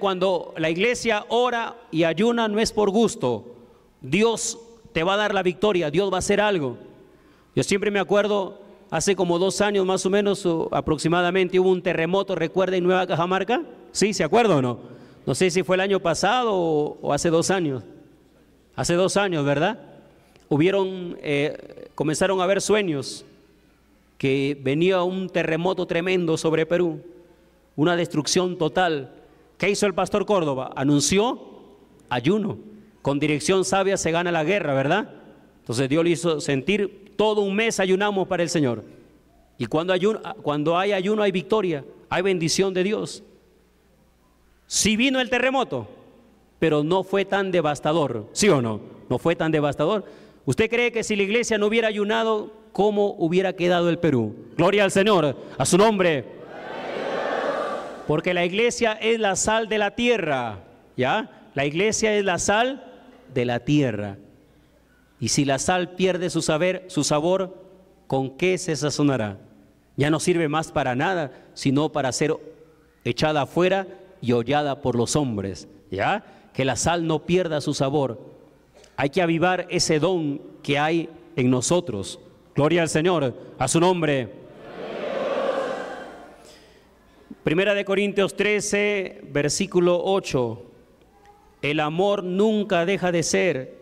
Cuando la iglesia ora y ayuna no es por gusto. Dios te va a dar la victoria. Dios va a hacer algo. Yo siempre me acuerdo, hace como dos años más o menos, aproximadamente, hubo un terremoto, recuerda, en Nueva Cajamarca. ¿Sí? ¿Se acuerda o no? No sé si fue el año pasado o, hace dos años. Hace dos años, ¿verdad? Hubieron, eh, comenzaron a haber sueños que venía un terremoto tremendo sobre Perú, una destrucción total. ¿Qué hizo el pastor Córdoba? Anunció ayuno. Con dirección sabia se gana la guerra, ¿verdad? Entonces Dios le hizo sentir todo un mes ayunamos para el Señor. Y cuando, cuando hay ayuno hay victoria, hay bendición de Dios. Si vino el terremoto, pero no fue tan devastador, ¿sí o no? No fue tan devastador. ¿Usted cree que si la iglesia no hubiera ayunado, cómo hubiera quedado el Perú? Gloria al Señor, a su nombre. Porque la iglesia es la sal de la tierra, ¿ya? La iglesia es la sal de la tierra. Y si la sal pierde su sabor, ¿con qué se sazonará? Ya no sirve más para nada, sino para ser echada afuera y hollada por los hombres. ¿Ya? Que la sal no pierda su sabor. Hay que avivar ese don que hay en nosotros. Gloria al Señor, a su nombre. Primera de Corintios 13, versículo 8. El amor nunca deja de ser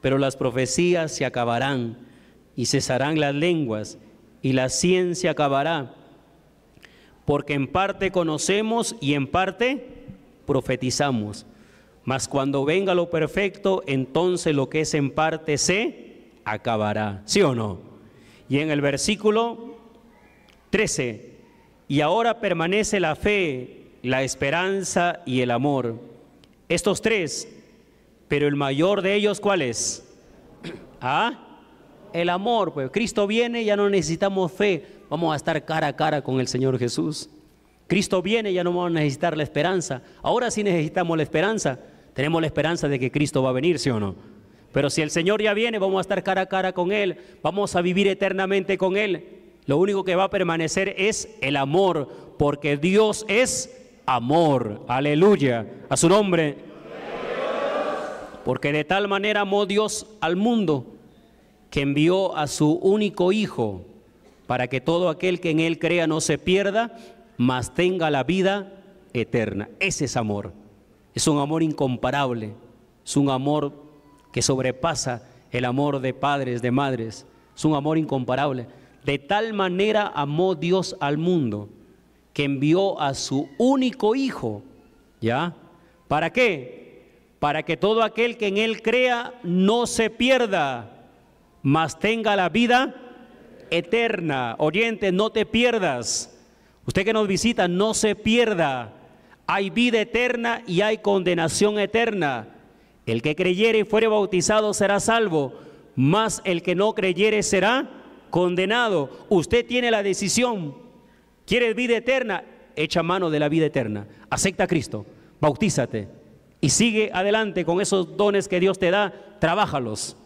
pero las profecías se acabarán y cesarán las lenguas y la ciencia acabará, porque en parte conocemos y en parte profetizamos. Mas cuando venga lo perfecto, entonces lo que es en parte se acabará. ¿Sí o no? Y en el versículo 13, y ahora permanece la fe, la esperanza y el amor. Estos tres pero el mayor de ellos, ¿cuál es? ¿Ah? El amor, pues Cristo viene, ya no necesitamos fe, vamos a estar cara a cara con el Señor Jesús. Cristo viene, ya no vamos a necesitar la esperanza. Ahora sí necesitamos la esperanza. Tenemos la esperanza de que Cristo va a venir, ¿sí o no? Pero si el Señor ya viene, vamos a estar cara a cara con Él, vamos a vivir eternamente con Él. Lo único que va a permanecer es el amor, porque Dios es amor. Aleluya. A su nombre. Porque de tal manera amó Dios al mundo que envió a su único Hijo para que todo aquel que en Él crea no se pierda, mas tenga la vida eterna. Ese es amor. Es un amor incomparable. Es un amor que sobrepasa el amor de padres, de madres. Es un amor incomparable. De tal manera amó Dios al mundo que envió a su único Hijo. ¿Ya? ¿Para qué? para que todo aquel que en Él crea no se pierda, mas tenga la vida eterna. Oriente, no te pierdas. Usted que nos visita, no se pierda. Hay vida eterna y hay condenación eterna. El que creyere y fuere bautizado será salvo, mas el que no creyere será condenado. Usted tiene la decisión. ¿Quiere vida eterna? Echa mano de la vida eterna. Acepta a Cristo. Bautízate y sigue adelante con esos dones que Dios te da, trabájalos.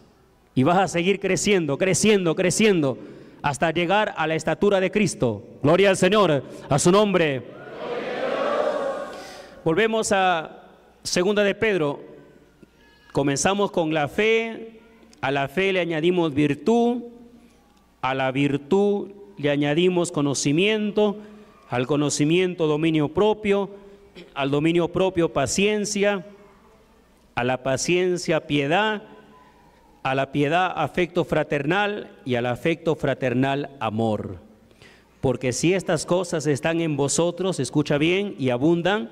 Y vas a seguir creciendo, creciendo, creciendo, hasta llegar a la estatura de Cristo. Gloria al Señor, a su nombre. Volvemos a segunda de Pedro. Comenzamos con la fe, a la fe le añadimos virtud, a la virtud le añadimos conocimiento, al conocimiento dominio propio, al dominio propio paciencia, a la paciencia piedad, a la piedad afecto fraternal y al afecto fraternal amor. Porque si estas cosas están en vosotros, escucha bien, y abundan,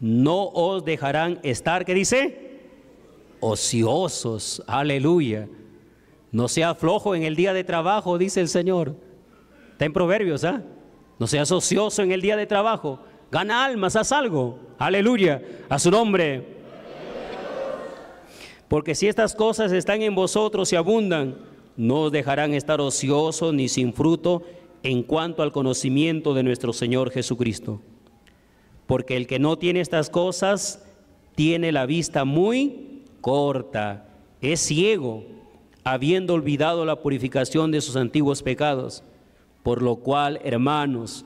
no os dejarán estar, ¿qué dice? Ociosos, aleluya. No sea flojo en el día de trabajo, dice el Señor. Está en Proverbios, ¿ah? No seas ocioso en el día de trabajo Gana almas, haz algo. Aleluya. A su nombre. Porque si estas cosas están en vosotros y abundan, no os dejarán estar ociosos ni sin fruto en cuanto al conocimiento de nuestro Señor Jesucristo. Porque el que no tiene estas cosas tiene la vista muy corta, es ciego, habiendo olvidado la purificación de sus antiguos pecados. Por lo cual, hermanos,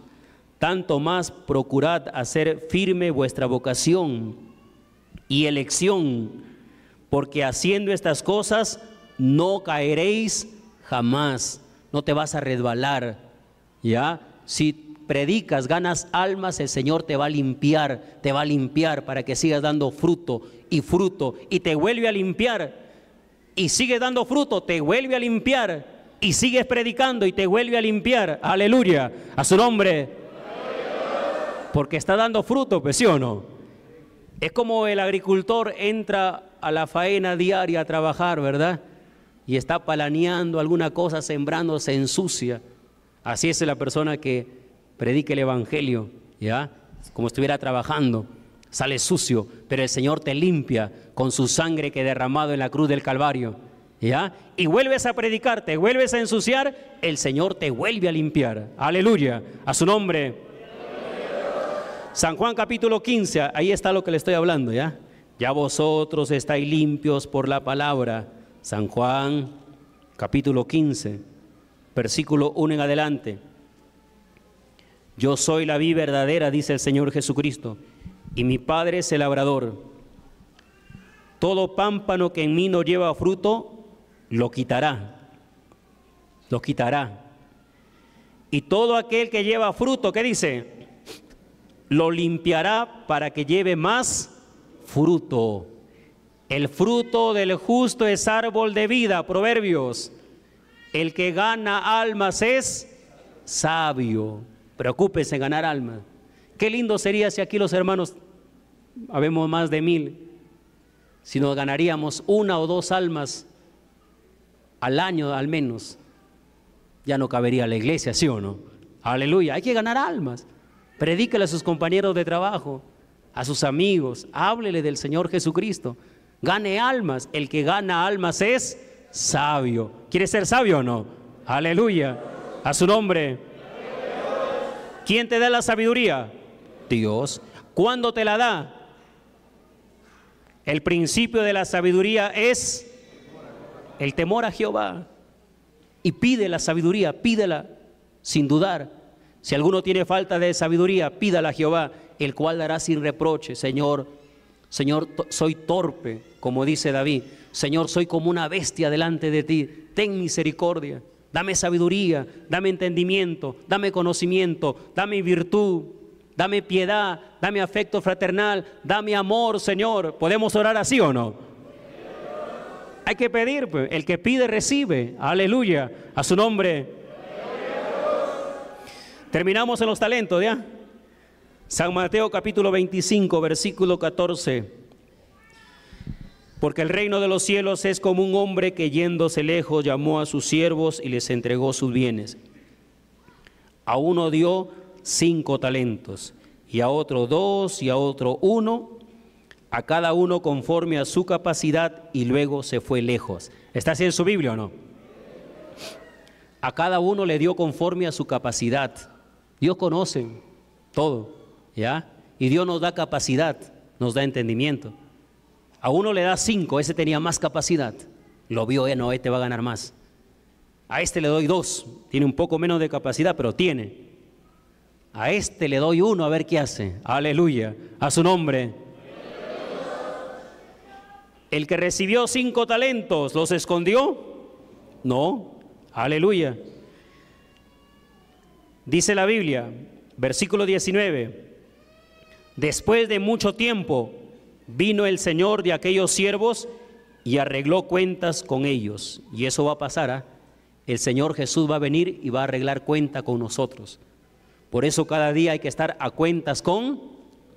tanto más procurad hacer firme vuestra vocación y elección, porque haciendo estas cosas no caeréis jamás, no te vas a resbalar, ¿ya? Si predicas, ganas almas, el Señor te va a limpiar, te va a limpiar para que sigas dando fruto y fruto y te vuelve a limpiar y sigues dando fruto, te vuelve a limpiar y sigues predicando y te vuelve a limpiar. Aleluya, a su nombre. Porque está dando fruto, pues sí o no. Es como el agricultor entra a la faena diaria a trabajar, ¿verdad? Y está palaneando alguna cosa, sembrando, se ensucia. Así es la persona que predica el Evangelio, ¿ya? Como estuviera trabajando, sale sucio, pero el Señor te limpia con su sangre que derramado en la cruz del Calvario, ¿ya? Y vuelves a predicar, vuelves a ensuciar, el Señor te vuelve a limpiar. Aleluya, a su nombre. San Juan capítulo 15, ahí está lo que le estoy hablando, ¿ya? Ya vosotros estáis limpios por la palabra. San Juan capítulo 15, versículo 1 en adelante. Yo soy la vi verdadera, dice el Señor Jesucristo, y mi Padre es el labrador. Todo pámpano que en mí no lleva fruto, lo quitará. Lo quitará. Y todo aquel que lleva fruto, ¿qué dice? lo limpiará para que lleve más fruto. El fruto del justo es árbol de vida, proverbios. El que gana almas es sabio. Preocúpese en ganar almas. Qué lindo sería si aquí los hermanos, habemos más de mil, si nos ganaríamos una o dos almas al año al menos. Ya no cabería la iglesia, ¿sí o no? Aleluya, hay que ganar almas. Predícale a sus compañeros de trabajo, a sus amigos, háblele del Señor Jesucristo. Gane almas. El que gana almas es sabio. ¿Quiere ser sabio o no? Aleluya. A su nombre. ¿Quién te da la sabiduría? Dios. ¿Cuándo te la da? El principio de la sabiduría es el temor a Jehová. Y pide la sabiduría, pídela sin dudar. Si alguno tiene falta de sabiduría, pídala a Jehová, el cual dará sin reproche. Señor, Señor, soy torpe, como dice David. Señor, soy como una bestia delante de ti. Ten misericordia. Dame sabiduría, dame entendimiento, dame conocimiento, dame virtud, dame piedad, dame afecto fraternal, dame amor, Señor. ¿Podemos orar así o no? Hay que pedir, pues. el que pide recibe. Aleluya. A su nombre. Terminamos en los talentos, ¿ya? San Mateo capítulo 25, versículo 14. Porque el reino de los cielos es como un hombre que yéndose lejos llamó a sus siervos y les entregó sus bienes. A uno dio cinco talentos, y a otro dos, y a otro uno, a cada uno conforme a su capacidad, y luego se fue lejos. ¿Está así en su Biblia o no? A cada uno le dio conforme a su capacidad. Dios conoce todo, ¿ya? Y Dios nos da capacidad, nos da entendimiento. A uno le da cinco, ese tenía más capacidad. Lo vio, eh, no, este va a ganar más. A este le doy dos, tiene un poco menos de capacidad, pero tiene. A este le doy uno, a ver qué hace. Aleluya, a su nombre. El que recibió cinco talentos, ¿los escondió? No, aleluya. Dice la Biblia, versículo 19, después de mucho tiempo vino el Señor de aquellos siervos y arregló cuentas con ellos. Y eso va a pasar, a ¿ah? el Señor Jesús va a venir y va a arreglar cuenta con nosotros. Por eso cada día hay que estar a cuentas con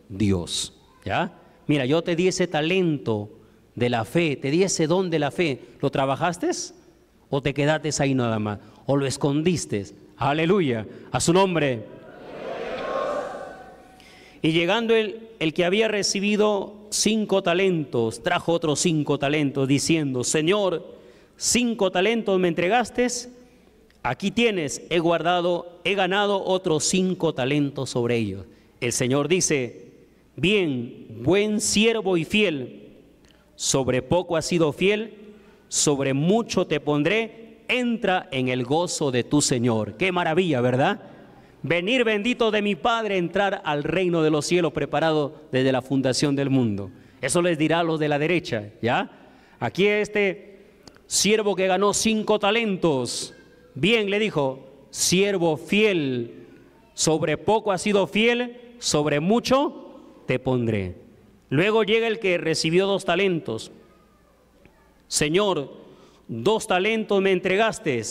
Dios, ¿ya? Mira, yo te di ese talento de la fe, te di ese don de la fe, ¿lo trabajaste? ¿O te quedaste ahí nada más? ¿O lo escondiste? Aleluya. A su nombre. Y llegando el, el que había recibido cinco talentos, trajo otros cinco talentos, diciendo, Señor, cinco talentos me entregaste, aquí tienes, he guardado, he ganado otros cinco talentos sobre ellos. El Señor dice, bien, buen siervo y fiel, sobre poco has sido fiel, sobre mucho te pondré, entra en el gozo de tu Señor. Qué maravilla, ¿verdad? Venir bendito de mi Padre, entrar al reino de los cielos preparado desde la fundación del mundo. Eso les dirá a los de la derecha, ¿ya? Aquí este siervo que ganó cinco talentos, bien le dijo, siervo fiel, sobre poco has sido fiel, sobre mucho te pondré. Luego llega el que recibió dos talentos. Señor, dos talentos me entregaste,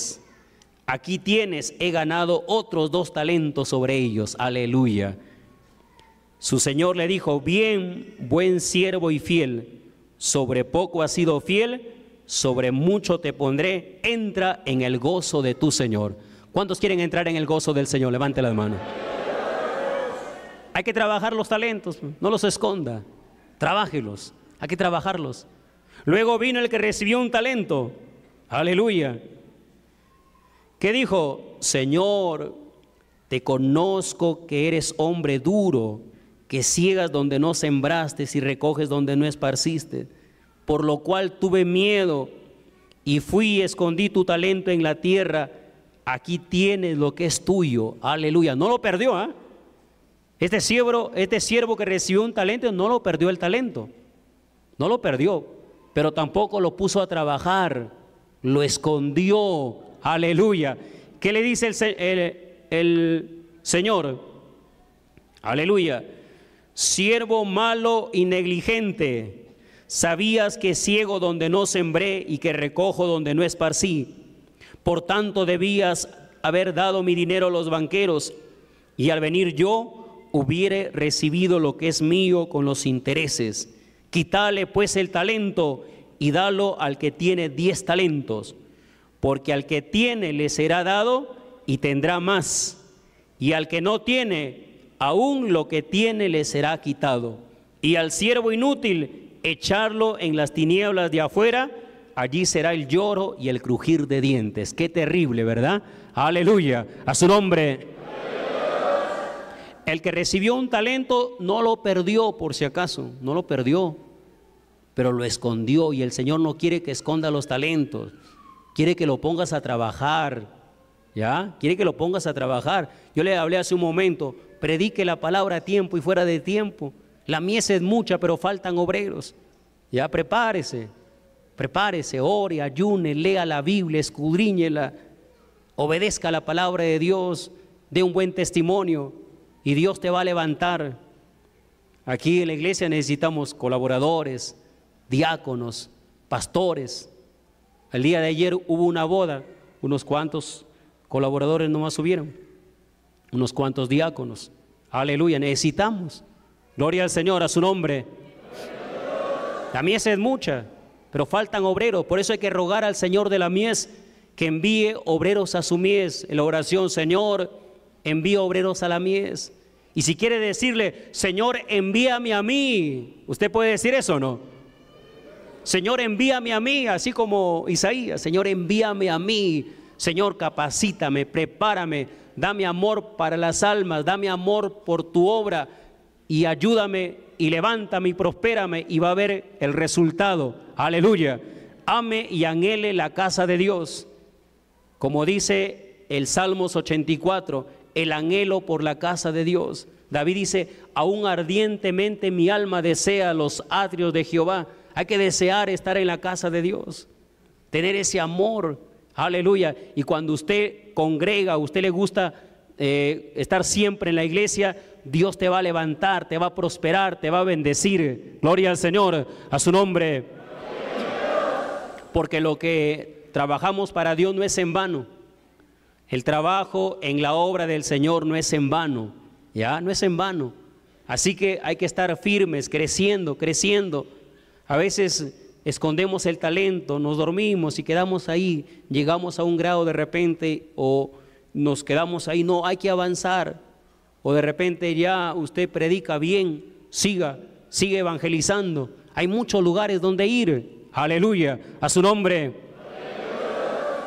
aquí tienes, he ganado otros dos talentos sobre ellos, aleluya. Su Señor le dijo, bien, buen siervo y fiel, sobre poco has sido fiel, sobre mucho te pondré, entra en el gozo de tu Señor. ¿Cuántos quieren entrar en el gozo del Señor? Levante la mano. Hay que trabajar los talentos, no los esconda, trabájelos, hay que trabajarlos. Luego vino el que recibió un talento, Aleluya. ¿Qué dijo? Señor, te conozco que eres hombre duro, que ciegas donde no sembraste y recoges donde no esparciste, por lo cual tuve miedo y fui y escondí tu talento en la tierra. Aquí tienes lo que es tuyo. Aleluya. No lo perdió, ¿ah? Este siervo, este siervo que recibió un talento no lo perdió el talento. No lo perdió, pero tampoco lo puso a trabajar lo escondió. Aleluya. ¿Qué le dice el, Señor? Aleluya. Siervo malo y negligente, sabías que ciego donde no sembré y que recojo donde no esparcí. Por tanto debías haber dado mi dinero a los banqueros y al venir yo hubiere recibido lo que es mío con los intereses. Quitale pues el talento y dalo al que tiene diez talentos, porque al que tiene le será dado y tendrá más, y al que no tiene, aún lo que tiene le será quitado. Y al siervo inútil, echarlo en las tinieblas de afuera, allí será el lloro y el crujir de dientes. Qué terrible, ¿verdad? Aleluya, a su nombre. El que recibió un talento no lo perdió por si acaso, no lo perdió pero lo escondió y el Señor no quiere que esconda los talentos, quiere que lo pongas a trabajar, ¿ya? Quiere que lo pongas a trabajar. Yo le hablé hace un momento, predique la palabra a tiempo y fuera de tiempo. La mies es mucha, pero faltan obreros. Ya prepárese, prepárese, ore, ayune, lea la Biblia, escudriñela, obedezca la palabra de Dios, dé un buen testimonio y Dios te va a levantar. Aquí en la iglesia necesitamos colaboradores, diáconos, pastores. El día de ayer hubo una boda, unos cuantos colaboradores nomás subieron, unos cuantos diáconos. Aleluya, necesitamos. Gloria al Señor, a su nombre. La mies es mucha, pero faltan obreros. Por eso hay que rogar al Señor de la mies que envíe obreros a su mies. En la oración, Señor, envía obreros a la mies. Y si quiere decirle, Señor, envíame a mí, ¿usted puede decir eso o no? Señor, envíame a mí, así como Isaías. Señor, envíame a mí. Señor, capacítame, prepárame, dame amor para las almas, dame amor por tu obra y ayúdame y levántame y prospérame y va a haber el resultado. Aleluya. Ame y anhele la casa de Dios. Como dice el Salmos 84, el anhelo por la casa de Dios. David dice, aún ardientemente mi alma desea los atrios de Jehová. Hay que desear estar en la casa de Dios, tener ese amor. Aleluya. Y cuando usted congrega, usted le gusta eh, estar siempre en la iglesia, Dios te va a levantar, te va a prosperar, te va a bendecir. Gloria al Señor, a su nombre. Porque lo que trabajamos para Dios no es en vano. El trabajo en la obra del Señor no es en vano, ¿ya? No es en vano. Así que hay que estar firmes, creciendo, creciendo. A veces escondemos el talento, nos dormimos y quedamos ahí, llegamos a un grado de repente o nos quedamos ahí, no, hay que avanzar. O de repente ya usted predica bien, siga, sigue evangelizando. Hay muchos lugares donde ir. Aleluya, a su nombre.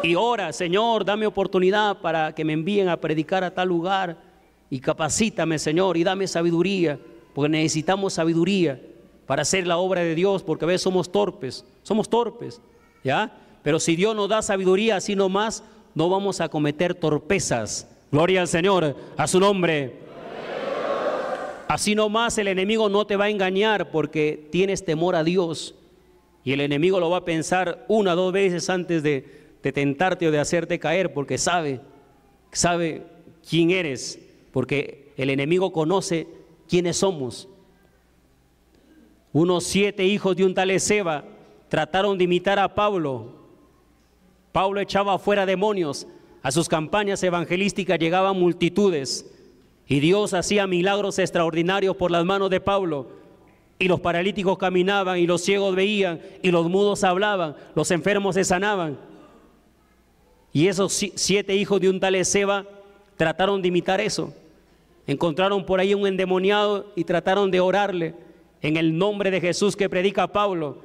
Y ora, Señor, dame oportunidad para que me envíen a predicar a tal lugar. Y capacítame, Señor, y dame sabiduría, porque necesitamos sabiduría para hacer la obra de Dios, porque a veces somos torpes, somos torpes, ¿ya? Pero si Dios nos da sabiduría así nomás, no vamos a cometer torpezas. Gloria al Señor, a su nombre. Así nomás el enemigo no te va a engañar porque tienes temor a Dios. Y el enemigo lo va a pensar una, dos veces antes de, de tentarte o de hacerte caer porque sabe, sabe quién eres, porque el enemigo conoce quiénes somos. Unos siete hijos de un tal Ezeba trataron de imitar a Pablo. Pablo echaba fuera demonios. A sus campañas evangelísticas llegaban multitudes. Y Dios hacía milagros extraordinarios por las manos de Pablo. Y los paralíticos caminaban, y los ciegos veían, y los mudos hablaban, los enfermos se sanaban. Y esos siete hijos de un tal Ezeba trataron de imitar eso. Encontraron por ahí un endemoniado y trataron de orarle en el nombre de Jesús que predica Pablo,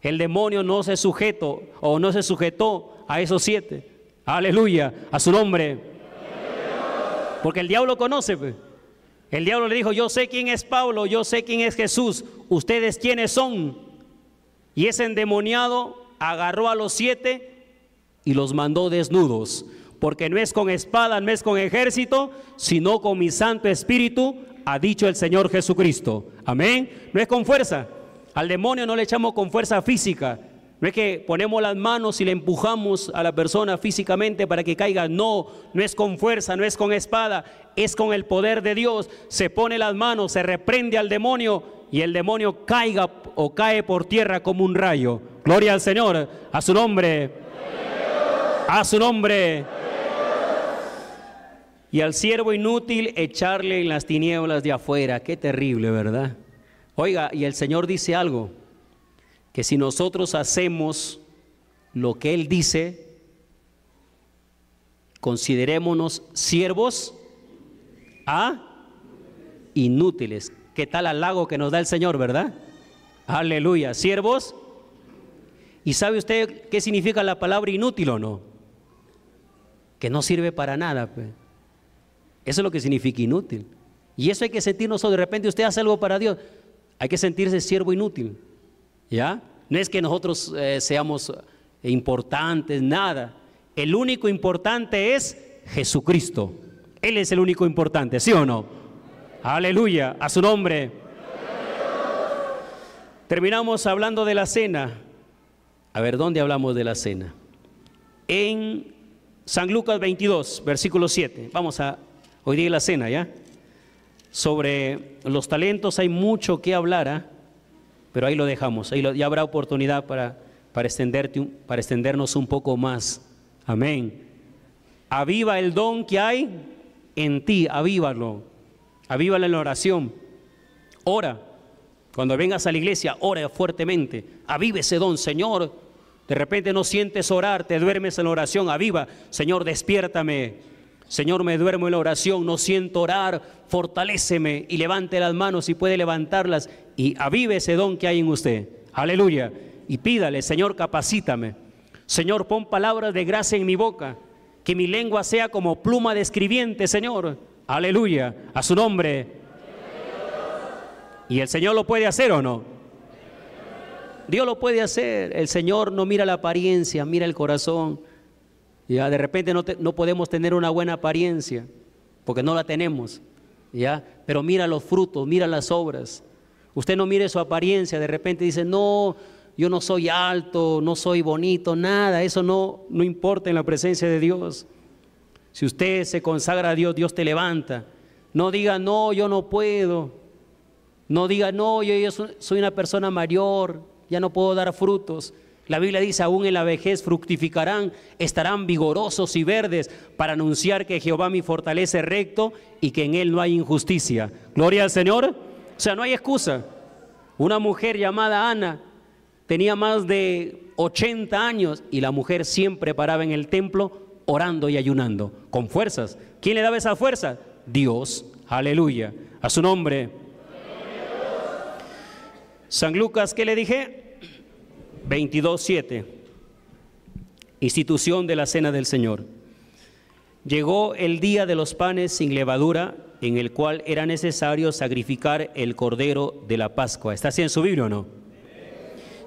el demonio no se sujetó o no se sujetó a esos siete. Aleluya, a su nombre. Porque el diablo conoce. Pues. El diablo le dijo, yo sé quién es Pablo, yo sé quién es Jesús, ustedes quiénes son. Y ese endemoniado agarró a los siete y los mandó desnudos. Porque no es con espada, no es con ejército, sino con mi Santo Espíritu ha dicho el Señor Jesucristo. Amén. No es con fuerza. Al demonio no le echamos con fuerza física. No es que ponemos las manos y le empujamos a la persona físicamente para que caiga. No, no es con fuerza, no es con espada, es con el poder de Dios. Se pone las manos, se reprende al demonio y el demonio caiga o cae por tierra como un rayo. Gloria al Señor, a su nombre. A su nombre y al siervo inútil echarle en las tinieblas de afuera. Qué terrible, ¿verdad? Oiga, y el Señor dice algo, que si nosotros hacemos lo que Él dice, considerémonos siervos a inútiles. ¿Qué tal halago que nos da el Señor, verdad? Aleluya, siervos. ¿Y sabe usted qué significa la palabra inútil o no? Que no sirve para nada. Pues. Eso es lo que significa inútil. Y eso hay que sentirnos, o De repente usted hace algo para Dios. Hay que sentirse siervo inútil. ¿Ya? No es que nosotros eh, seamos importantes, nada. El único importante es Jesucristo. Él es el único importante, ¿sí o no? Aleluya, a su nombre. Terminamos hablando de la cena. A ver, ¿dónde hablamos de la cena? En San Lucas 22, versículo 7. Vamos a Hoy día la cena, ¿ya? Sobre los talentos hay mucho que hablar, ¿ah? pero ahí lo dejamos. Ahí ya habrá oportunidad para, para, extenderte, para extendernos un poco más. Amén. Aviva el don que hay en ti, avívalo. Avívalo en la oración. Ora. Cuando vengas a la iglesia, ora fuertemente. Avive ese don, Señor. De repente no sientes orar, te duermes en la oración, aviva. Señor, despiértame. Señor, me duermo en la oración, no siento orar, fortaléceme y levante las manos si puede levantarlas y avive ese don que hay en usted. Aleluya. Y pídale, Señor, capacítame. Señor, pon palabras de gracia en mi boca, que mi lengua sea como pluma de escribiente, Señor. Aleluya. A su nombre. ¿Y el Señor lo puede hacer o no? Dios lo puede hacer. El Señor no mira la apariencia, mira el corazón. Ya de repente no, no podemos tener una buena apariencia, porque no la tenemos. ¿Ya? Pero mira los frutos, mira las obras. Usted no mire su apariencia, de repente dice, no, yo no soy alto, no soy bonito, nada, eso no, no importa en la presencia de Dios. Si usted se consagra a Dios, Dios te levanta. No diga, no, yo no puedo. No diga, no, yo soy una persona mayor, ya no puedo dar frutos. La Biblia dice, aún en la vejez fructificarán, estarán vigorosos y verdes para anunciar que Jehová mi fortalece recto y que en él no hay injusticia. Gloria al Señor. O sea, no hay excusa. Una mujer llamada Ana tenía más de 80 años y la mujer siempre paraba en el templo orando y ayunando con fuerzas. ¿Quién le daba esa fuerza? Dios. Aleluya. A su nombre. San Lucas, ¿qué le dije? 22.7, institución de la Cena del Señor. Llegó el día de los panes sin levadura, en el cual era necesario sacrificar el cordero de la Pascua. ¿Está así en su Biblia o no?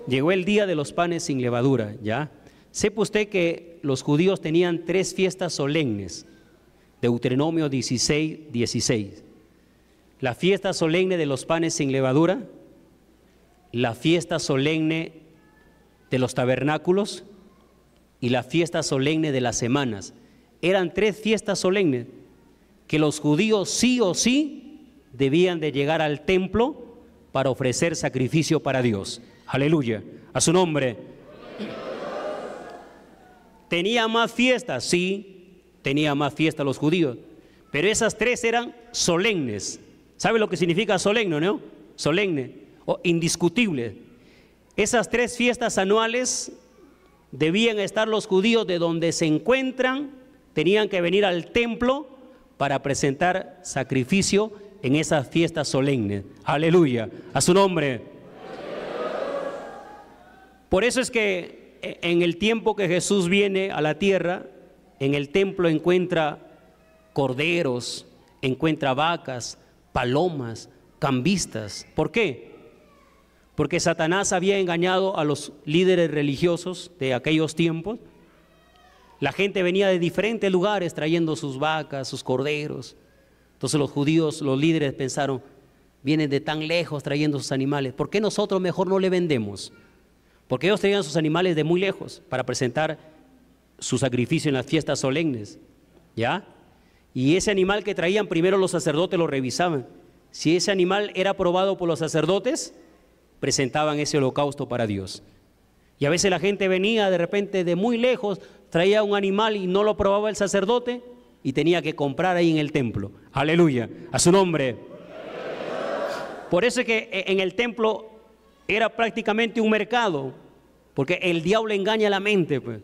Llegó el día de los panes sin levadura, ¿ya? Sepa usted que los judíos tenían tres fiestas solemnes. Deuteronomio 16, 16. La fiesta solemne de los panes sin levadura, la fiesta solemne de los tabernáculos y la fiesta solemne de las semanas. Eran tres fiestas solemnes que los judíos sí o sí debían de llegar al templo para ofrecer sacrificio para Dios. Aleluya. A su nombre. ¿Tenía más fiestas? Sí, tenía más fiestas los judíos. Pero esas tres eran solemnes. ¿Sabe lo que significa solemne, no? Solemne o indiscutible esas tres fiestas anuales debían estar los judíos de donde se encuentran, tenían que venir al templo para presentar sacrificio en esas fiestas solemnes. Aleluya, a su nombre. Por eso es que en el tiempo que Jesús viene a la tierra, en el templo encuentra corderos, encuentra vacas, palomas, cambistas. ¿Por qué? porque Satanás había engañado a los líderes religiosos de aquellos tiempos. La gente venía de diferentes lugares trayendo sus vacas, sus corderos. Entonces los judíos, los líderes pensaron, vienen de tan lejos trayendo sus animales, ¿por qué nosotros mejor no le vendemos? Porque ellos traían sus animales de muy lejos para presentar su sacrificio en las fiestas solemnes, ¿ya? Y ese animal que traían primero los sacerdotes lo revisaban. Si ese animal era probado por los sacerdotes, presentaban ese holocausto para Dios. Y a veces la gente venía de repente de muy lejos, traía un animal y no lo probaba el sacerdote y tenía que comprar ahí en el templo. Aleluya, a su nombre. Por eso es que e, en el templo era prácticamente un mercado, porque el diablo engaña la mente. Pues.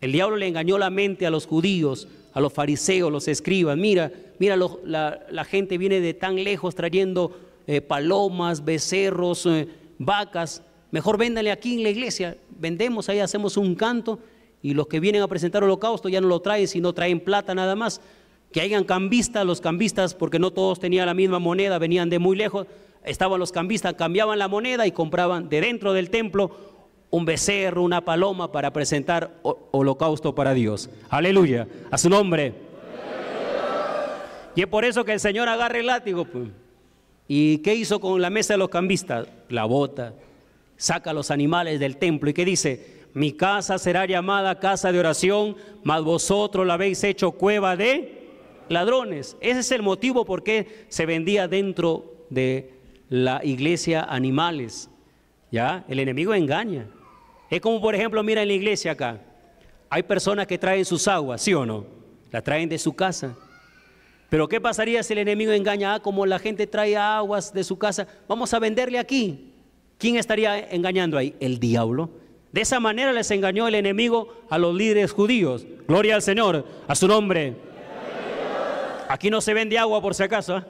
El diablo le engañó la mente a los judíos, a los fariseos, los escribas. Mira, mira, la, gente viene de tan lejos trayendo eh, palomas, becerros. Eh, vacas, mejor véndale aquí en la iglesia, vendemos ahí, hacemos un canto y los que vienen a presentar holocausto ya no lo traen, sino traen plata nada más. Que hayan cambistas, los cambistas, porque no todos tenían la misma moneda, venían de muy lejos, estaban los cambistas, cambiaban la moneda y compraban de dentro del templo un becerro, una paloma para presentar holocausto para Dios. Aleluya, a su nombre. Y es por eso que el Señor agarre el látigo. Pues. ¿Y qué hizo con la mesa de los cambistas? La bota, saca los animales del templo. ¿Y qué dice? Mi casa será llamada casa de oración, mas vosotros la habéis hecho cueva de ladrones. Ese es el motivo por qué se vendía dentro de la iglesia animales. ¿Ya? El enemigo engaña. Es como, por ejemplo, mira en la iglesia acá. Hay personas que traen sus aguas, ¿sí o no? La traen de su casa. Pero ¿qué pasaría si el enemigo engaña? a ah, como la gente trae aguas de su casa, vamos a venderle aquí. ¿Quién estaría engañando ahí? El diablo. De esa manera les engañó el enemigo a los líderes judíos. Gloria al Señor, a su nombre. Aquí no se vende agua por si acaso. ¿ah?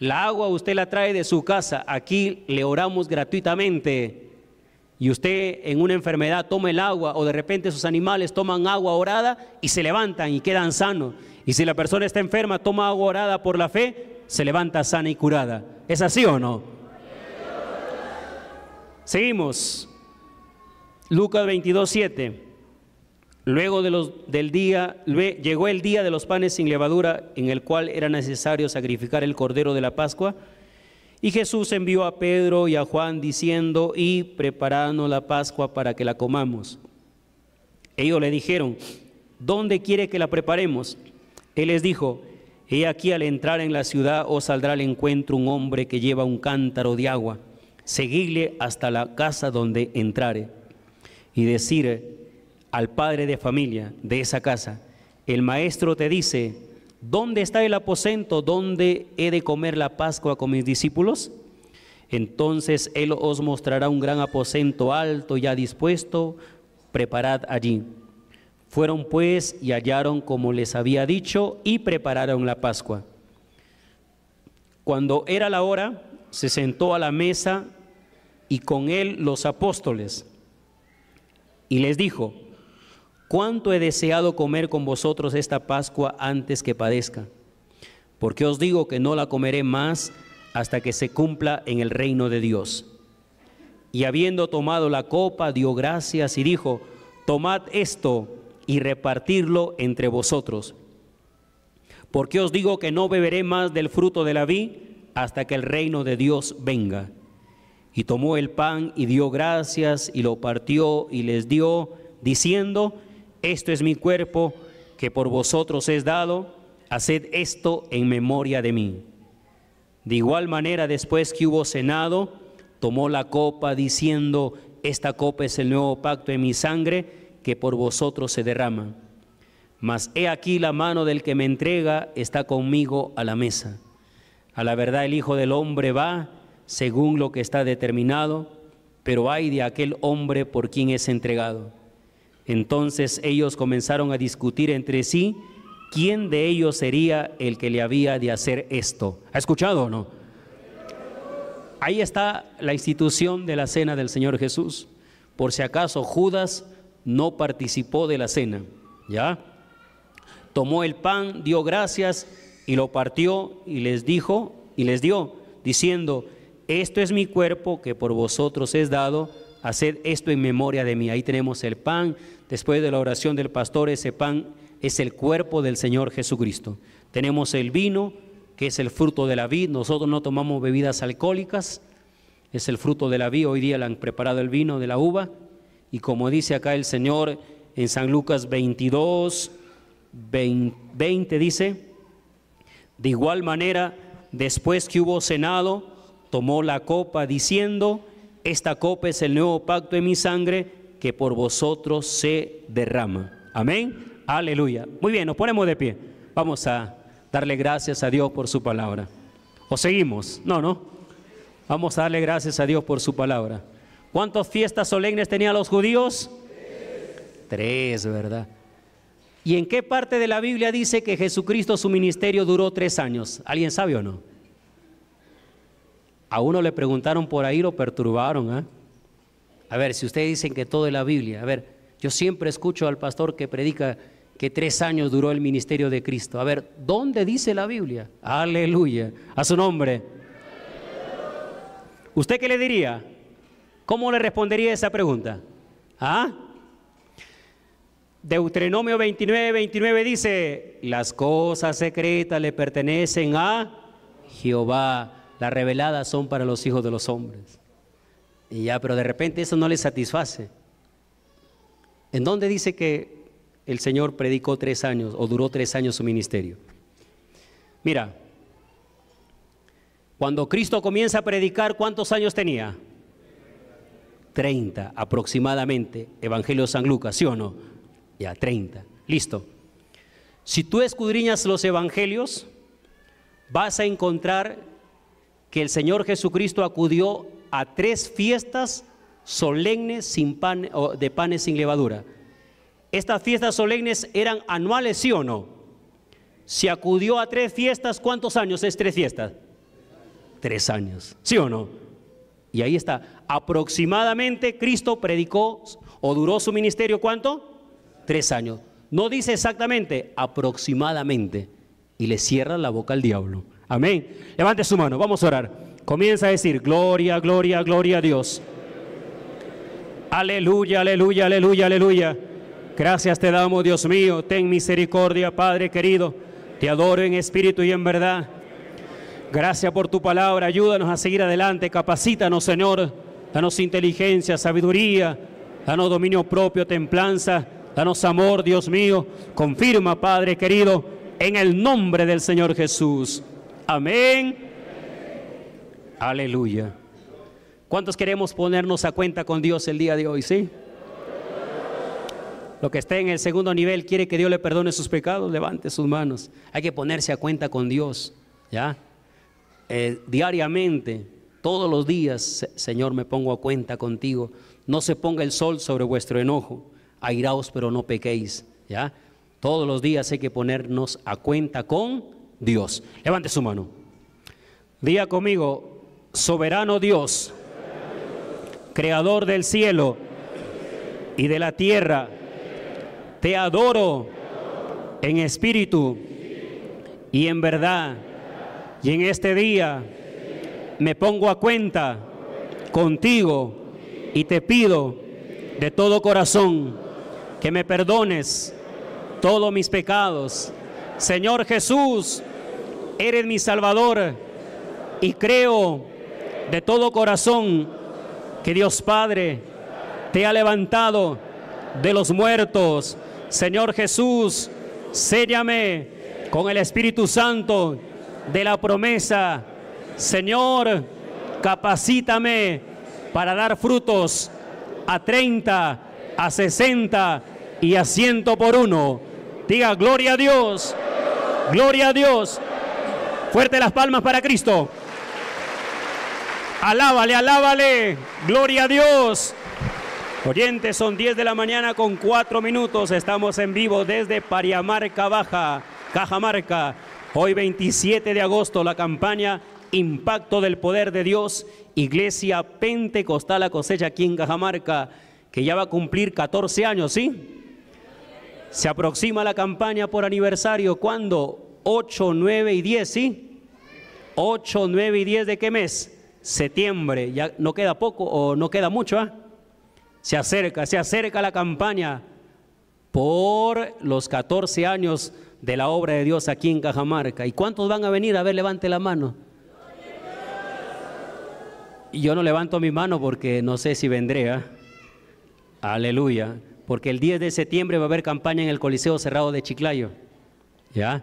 La agua usted la trae de su casa. Aquí le oramos gratuitamente. Y usted en una enfermedad toma el agua o de repente sus animales toman agua orada y se levantan y quedan sanos. Y si la persona está enferma, toma agua orada por la fe, se levanta sana y curada. ¿Es así o no? Seguimos. Lucas 22, 7. Luego del día, llegó el día de los panes sin levadura, en el cual era necesario sacrificar el cordero de la Pascua. Y Jesús envió a Pedro y a Juan diciendo, y preparadnos la Pascua para que la comamos. Ellos le dijeron, ¿dónde quiere que la preparemos? Él les dijo, He aquí al entrar en la ciudad os saldrá al encuentro un hombre que lleva un cántaro de agua. Seguidle hasta la casa donde entrare y decir al padre de familia de esa casa, el maestro te dice, ¿dónde está el aposento donde he de comer la Pascua con mis discípulos? Entonces él os mostrará un gran aposento alto ya dispuesto, preparad allí. Fueron pues y hallaron como les había dicho y prepararon la Pascua. Cuando era la hora, se sentó a la mesa y con él los apóstoles. Y les dijo, cuánto he deseado comer con vosotros esta Pascua antes que padezca, porque os digo que no la comeré más hasta que se cumpla en el reino de Dios. Y habiendo tomado la copa, dio gracias y dijo, tomad esto y repartirlo entre vosotros. Porque os digo que no beberé más del fruto de la vi hasta que el reino de Dios venga. Y tomó el pan y dio gracias y lo partió y les dio, diciendo, esto es mi cuerpo que por vosotros es dado, haced esto en memoria de mí. De igual manera, después que hubo cenado, tomó la copa diciendo, esta copa es el nuevo pacto en mi sangre que por vosotros se derrama. Mas he aquí la mano del que me entrega está conmigo a la mesa. A la verdad el Hijo del Hombre va según lo que está determinado, pero hay de aquel hombre por quien es entregado. Entonces ellos comenzaron a discutir entre sí quién de ellos sería el que le había de hacer esto. ¿Ha escuchado o no? Ahí está la institución de la cena del Señor Jesús. Por si acaso Judas no participó de la cena, ¿ya? Tomó el pan, dio gracias y lo partió y les dijo y les dio, diciendo, esto es mi cuerpo que por vosotros es dado, haced esto en memoria de mí. Ahí tenemos el pan, después de la oración del pastor, ese pan es el cuerpo del Señor Jesucristo. Tenemos el vino, que es el fruto de la vid, nosotros no tomamos bebidas alcohólicas, es el fruto de la vid, hoy día le han preparado el vino de la uva, y como dice acá el Señor en San Lucas 22, 20 dice, de igual manera, después que hubo cenado, tomó la copa diciendo, esta copa es el nuevo pacto de mi sangre que por vosotros se derrama. Amén. Aleluya. Muy bien, nos ponemos de pie. Vamos a darle gracias a Dios por su palabra. ¿O seguimos? No, no. Vamos a darle gracias a Dios por su palabra. ¿Cuántas fiestas solemnes tenían los judíos? Tres. ¿verdad? ¿Y en qué parte de la Biblia dice que Jesucristo su ministerio duró tres años? ¿Alguien sabe o no? A uno le preguntaron por ahí, lo perturbaron. ¿eh? A ver, si ustedes dicen que todo es la Biblia, a ver, yo siempre escucho al pastor que predica que tres años duró el ministerio de Cristo. A ver, ¿dónde dice la Biblia? Aleluya, a su nombre. ¿Usted qué le diría? ¿Cómo le respondería esa pregunta? ¿Ah? Deuteronomio 29, 29 dice, las cosas secretas le pertenecen a Jehová, las reveladas son para los hijos de los hombres. Y ya, pero de repente eso no le satisface. ¿En dónde dice que el Señor predicó tres años o duró tres años su ministerio? Mira, cuando Cristo comienza a predicar, ¿cuántos años tenía? 30 aproximadamente, Evangelio de San Lucas, ¿sí o no? Ya, 30. Listo. Si tú escudriñas los evangelios, vas a encontrar que el Señor Jesucristo acudió a tres fiestas solemnes sin pan, de panes sin levadura. Estas fiestas solemnes eran anuales, ¿sí o no? Si acudió a tres fiestas, ¿cuántos años es tres fiestas? Tres años, ¿sí o no? Y ahí está. Aproximadamente Cristo predicó o duró su ministerio cuánto? Tres años. No dice exactamente, aproximadamente. Y le cierra la boca al diablo. Amén. Levante su mano, vamos a orar. Comienza a decir, gloria, gloria, gloria a Dios. Aleluya, aleluya, aleluya, aleluya. Gracias te damos, Dios mío. Ten misericordia, Padre querido. Te adoro en espíritu y en verdad. Gracias por tu palabra. Ayúdanos a seguir adelante. Capacítanos, Señor danos inteligencia, sabiduría, danos dominio propio, templanza, danos amor, Dios mío. Confirma, Padre querido, en el nombre del Señor Jesús. Amén. Aleluya. ¿Cuántos queremos ponernos a cuenta con Dios el día de hoy? ¿Sí? Lo que esté en el segundo nivel quiere que Dios le perdone sus pecados, levante sus manos. Hay que ponerse a cuenta con Dios, ¿ya? Eh, diariamente todos los días, Señor, me pongo a cuenta contigo. No se ponga el sol sobre vuestro enojo. Airaos, pero no pequéis. ¿Ya? Todos los días hay que ponernos a cuenta con Dios. Levante su mano. Día conmigo, soberano Dios, creador del cielo y de la tierra, te adoro en espíritu y en verdad. Y en este día me pongo a cuenta contigo y te pido de todo corazón que me perdones todos mis pecados. Señor Jesús, eres mi Salvador y creo de todo corazón que Dios Padre te ha levantado de los muertos. Señor Jesús, séllame con el Espíritu Santo de la promesa Señor, capacítame para dar frutos a 30, a 60 y a 100 por uno. Diga, gloria a Dios, gloria a Dios. Fuerte las palmas para Cristo. Alábale, alábale, gloria a Dios. Oyentes, son 10 de la mañana con 4 minutos. Estamos en vivo desde Pariamarca Baja, Cajamarca. Hoy 27 de agosto, la campaña Impacto del Poder de Dios, Iglesia Pentecostal a cosecha aquí en Cajamarca, que ya va a cumplir 14 años, ¿sí? Se aproxima la campaña por aniversario, ¿cuándo? 8, 9 y 10, ¿sí? 8, 9 y 10 de qué mes? Septiembre, ya no queda poco o no queda mucho, ¿ah? Se acerca, se acerca la campaña por los 14 años de la obra de Dios aquí en Cajamarca. ¿Y cuántos van a venir? A ver, levante la mano yo no levanto mi mano porque no sé si vendré. ¿ah? Aleluya. Porque el 10 de septiembre va a haber campaña en el Coliseo Cerrado de Chiclayo. ¿Ya?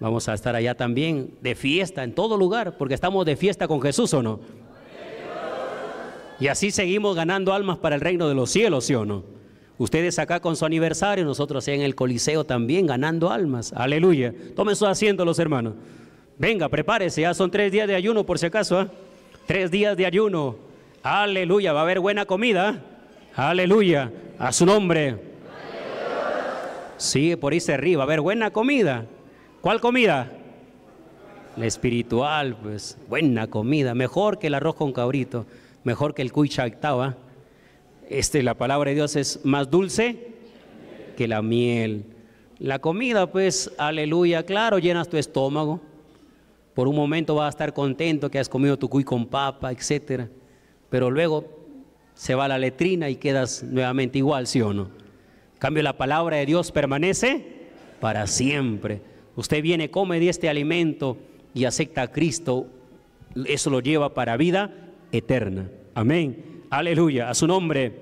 Vamos a estar allá también de fiesta, en todo lugar, porque estamos de fiesta con Jesús o no. Y así seguimos ganando almas para el reino de los cielos, ¿sí o no? Ustedes acá con su aniversario, nosotros en el Coliseo también ganando almas. Aleluya. Tomen su asiento, los hermanos. Venga, prepárese, ya son tres días de ayuno por si acaso. ¿ah? tres días de ayuno. Aleluya, va a haber buena comida. Aleluya, a su nombre. sí, por ahí se va a haber buena comida. ¿Cuál comida? La espiritual, pues, buena comida. Mejor que el arroz con cabrito, mejor que el cuy octava. ¿ah? Este, la palabra de Dios es más dulce que la miel. La comida, pues, aleluya, claro, llenas tu estómago, por un momento vas a estar contento que has comido tu cuy con papa, etc. pero luego se va a la letrina y quedas nuevamente igual, ¿sí o no? cambio, la palabra de Dios permanece para siempre. Usted viene, come de este alimento y acepta a Cristo, eso lo lleva para vida eterna. Amén. Aleluya. A su nombre.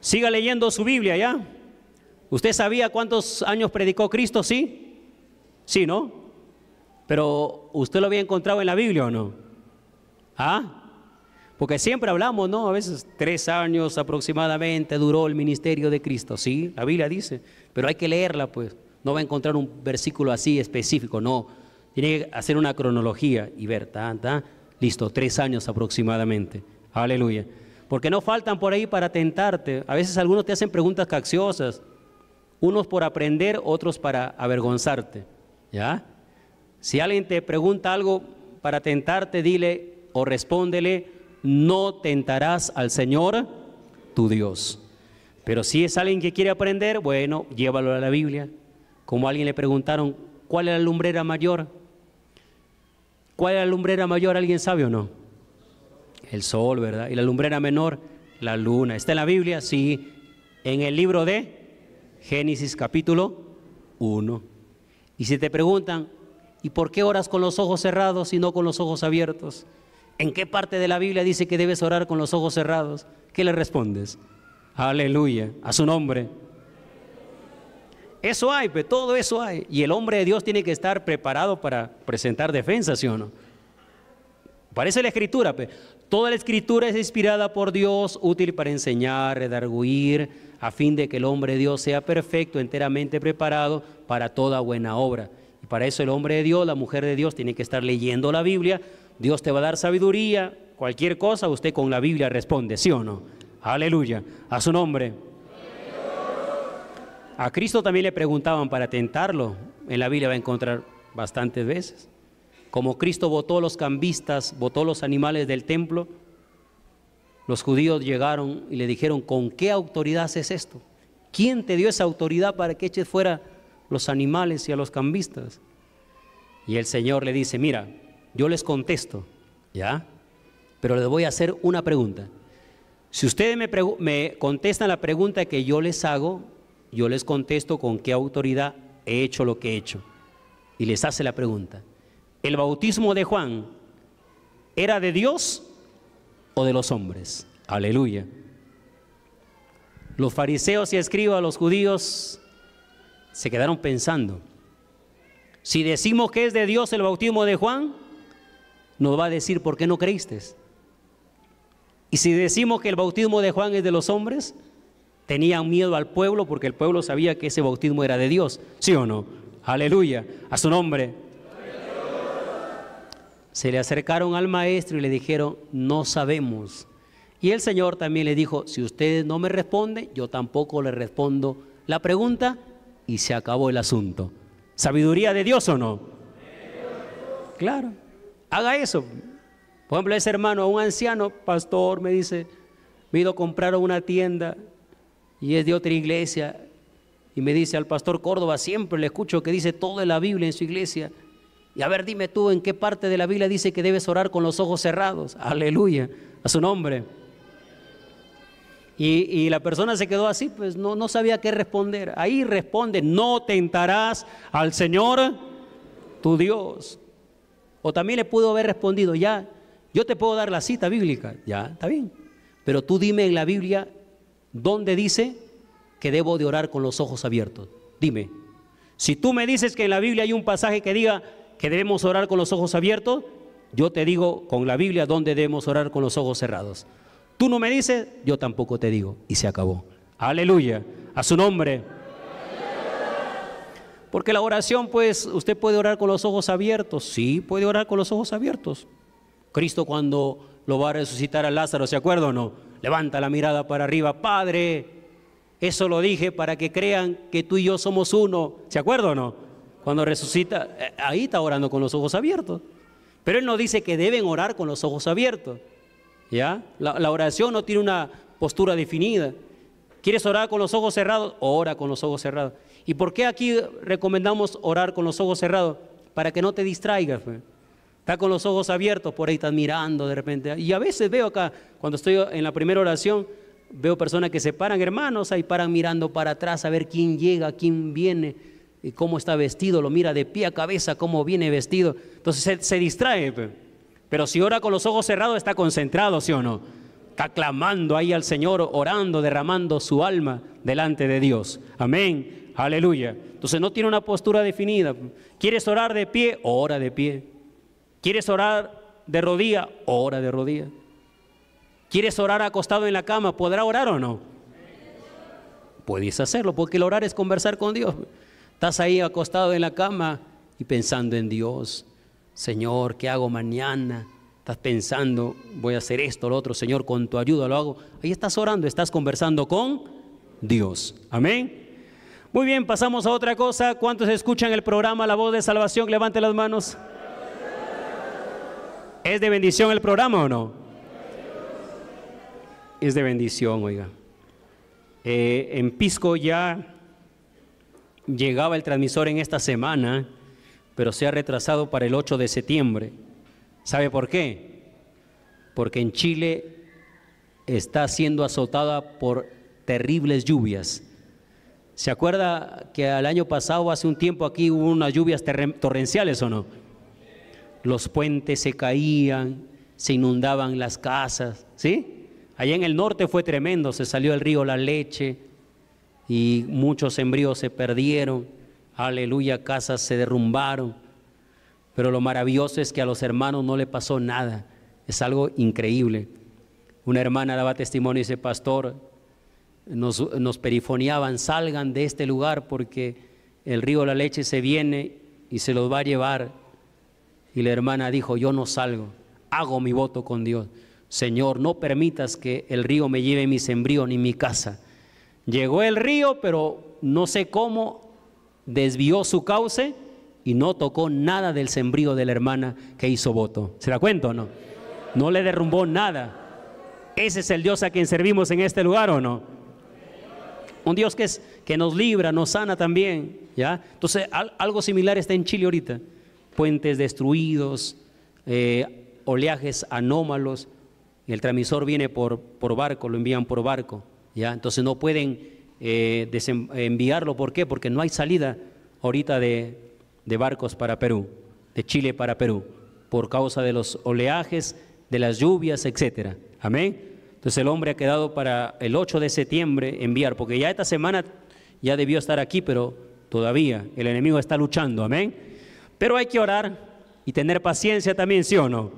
Siga leyendo su Biblia ya. ¿Usted sabía cuántos años predicó Cristo? Sí. Sí, ¿no? Pero usted lo había encontrado en la Biblia o no? ¿Ah? Porque siempre hablamos, ¿no? A veces tres años aproximadamente duró el ministerio de Cristo. Sí, la Biblia dice, pero hay que leerla, pues. No va a encontrar un versículo así específico, no. Tiene que hacer una cronología y ver, ¿está? listo, tres años aproximadamente. Aleluya. Porque no faltan por ahí para tentarte. A veces algunos te hacen preguntas capciosas, unos por aprender, otros para avergonzarte. ¿Ya? Si alguien te pregunta algo para tentarte, dile o respóndele, no tentarás al Señor tu Dios. Pero si es alguien que quiere aprender, bueno, llévalo a la Biblia. Como a alguien le preguntaron, ¿cuál es la lumbrera mayor? ¿Cuál es la lumbrera mayor? ¿Alguien sabe o no? El sol, ¿verdad? ¿Y la lumbrera menor? La luna. ¿Está en la Biblia? Sí. En el libro de Génesis capítulo 1. Y si te preguntan, ¿Y por qué oras con los ojos cerrados y no con los ojos abiertos? ¿En qué parte de la Biblia dice que debes orar con los ojos cerrados? ¿Qué le respondes? Aleluya, a su nombre. Eso hay, pues, todo eso hay. Y el hombre de Dios tiene que estar preparado para presentar defensa, ¿sí o no? Parece la escritura, pues. Toda la escritura es inspirada por Dios, útil para enseñar, redarguir, a fin de que el hombre de Dios sea perfecto, enteramente preparado para toda buena obra para eso el hombre de Dios, la mujer de Dios, tiene que estar leyendo la Biblia. Dios te va a dar sabiduría. Cualquier cosa, usted con la Biblia responde, ¿sí o no? Aleluya. A su nombre. A Cristo también le preguntaban para tentarlo. En la Biblia va a encontrar bastantes veces. Como Cristo votó los cambistas, votó los animales del templo, los judíos llegaron y le dijeron, ¿con qué autoridad haces esto? ¿Quién te dio esa autoridad para que eches fuera los animales y a los cambistas. Y el Señor le dice, mira, yo les contesto, ¿ya? Pero les voy a hacer una pregunta. Si ustedes me, me, contestan la pregunta que yo les hago, yo les contesto con qué autoridad he hecho lo que he hecho. Y les hace la pregunta, ¿el bautismo de Juan era de Dios o de los hombres? Aleluya. Los fariseos y escribas, los judíos, se quedaron pensando. Si decimos que es de Dios el bautismo de Juan, nos va a decir por qué no creíste. Y si decimos que el bautismo de Juan es de los hombres, tenían miedo al pueblo porque el pueblo sabía que ese bautismo era de Dios. ¿Sí o no? Aleluya. A su nombre. Se le acercaron al maestro y le dijeron, no sabemos. Y el Señor también le dijo, si ustedes no me responden, yo tampoco le respondo la pregunta y se acabó el asunto. ¿Sabiduría de Dios o no? Claro, haga eso. Por ejemplo, ese hermano, un anciano, pastor, me dice, me he ido a comprar una tienda y es de otra iglesia. Y me dice al pastor Córdoba, siempre le escucho que dice toda la Biblia en su iglesia. Y a ver, dime tú, ¿en qué parte de la Biblia dice que debes orar con los ojos cerrados? Aleluya, a su nombre. Y, la persona se quedó así, pues no, no sabía qué responder. Ahí responde, no tentarás al Señor tu Dios. O también le pudo haber respondido, ya, yo te puedo dar la cita bíblica, ya, está bien. Pero tú dime en la Biblia dónde dice que debo de orar con los ojos abiertos. Dime, si tú me dices que en la Biblia hay un pasaje que diga que debemos orar con los ojos abiertos, yo te digo con la Biblia dónde debemos orar con los ojos cerrados. Tú no me dices, yo tampoco te digo. Y se acabó. Aleluya. A su nombre. Porque la oración, pues, usted puede orar con los ojos abiertos. Sí, puede orar con los ojos abiertos. Cristo cuando lo va a resucitar a Lázaro, ¿se acuerda o no? Levanta la mirada para arriba. Padre, eso lo dije para que crean que tú y yo somos uno. ¿Se acuerda o no? Cuando resucita, eh, ahí está orando con los ojos abiertos. Pero Él no dice que deben orar con los ojos abiertos. ¿Ya? La, oración no tiene una postura definida. ¿Quieres orar con los ojos cerrados? Ora con los ojos cerrados. ¿Y por qué aquí recomendamos orar con los ojos cerrados? Para que no te distraigas. Está con los ojos abiertos, por ahí estás mirando de repente. Y a veces veo acá, cuando estoy en la primera oración, veo personas que se paran, hermanos, ahí paran mirando para atrás a ver quién llega, quién viene, y cómo está vestido, lo mira de pie a cabeza, cómo viene vestido. Entonces se, distrae. Pero si ora con los ojos cerrados, está concentrado, ¿sí o no? Está clamando ahí al Señor, orando, derramando su alma delante de Dios. Amén. Aleluya. Entonces no tiene una postura definida. ¿Quieres orar de pie? Ora de pie. ¿Quieres orar de rodilla? Ora de rodilla. ¿Quieres orar acostado en la cama? ¿Podrá orar o no? Puedes hacerlo, porque el orar es conversar con Dios. Estás ahí acostado en la cama y pensando en Dios Señor, ¿qué hago mañana? Estás pensando, voy a hacer esto, lo otro, Señor, con tu ayuda lo hago. Ahí estás orando, estás conversando con Dios. Amén. Muy bien, pasamos a otra cosa. ¿Cuántos escuchan el programa La Voz de Salvación? Levanten las manos. ¿Es de bendición el programa o no? Es de bendición, oiga. Eh, en Pisco ya llegaba el transmisor en esta semana pero se ha retrasado para el 8 de septiembre. ¿Sabe por qué? Porque en Chile está siendo azotada por terribles lluvias. ¿Se acuerda que al año pasado, hace un tiempo, aquí hubo unas lluvias torrenciales o no? Los puentes se caían, se inundaban las casas, ¿sí? Allá en el norte fue tremendo, se salió el río la leche y muchos embrios se perdieron aleluya, casas se derrumbaron. Pero lo maravilloso es que a los hermanos no le pasó nada. Es algo increíble. Una hermana daba testimonio y dice, pastor, nos, nos perifoneaban, salgan de este lugar porque el río de la leche se viene y se los va a llevar. Y la hermana dijo, yo no salgo, hago mi voto con Dios. Señor, no permitas que el río me lleve mi sembrío ni mi casa. Llegó el río, pero no sé cómo, desvió su cauce y no tocó nada del sembrío de la hermana que hizo voto. ¿Se da cuenta o no? No le derrumbó nada. Ese es el Dios a quien servimos en este lugar o no? Un Dios que, es, que nos libra, nos sana también. ¿ya? Entonces, algo similar está en Chile ahorita. Puentes destruidos, eh, oleajes anómalos. El transmisor viene por, por barco, lo envían por barco. ¿ya? Entonces no pueden eh, enviarlo. ¿Por qué? Porque no hay salida ahorita de, barcos para Perú, de Chile para Perú, por causa de los oleajes, de las lluvias, etcétera. Amén. Entonces el hombre ha quedado para el 8 de septiembre enviar, porque ya esta semana ya debió estar aquí, pero todavía el enemigo está luchando. Amén. Pero hay que orar y tener paciencia también, ¿sí o no?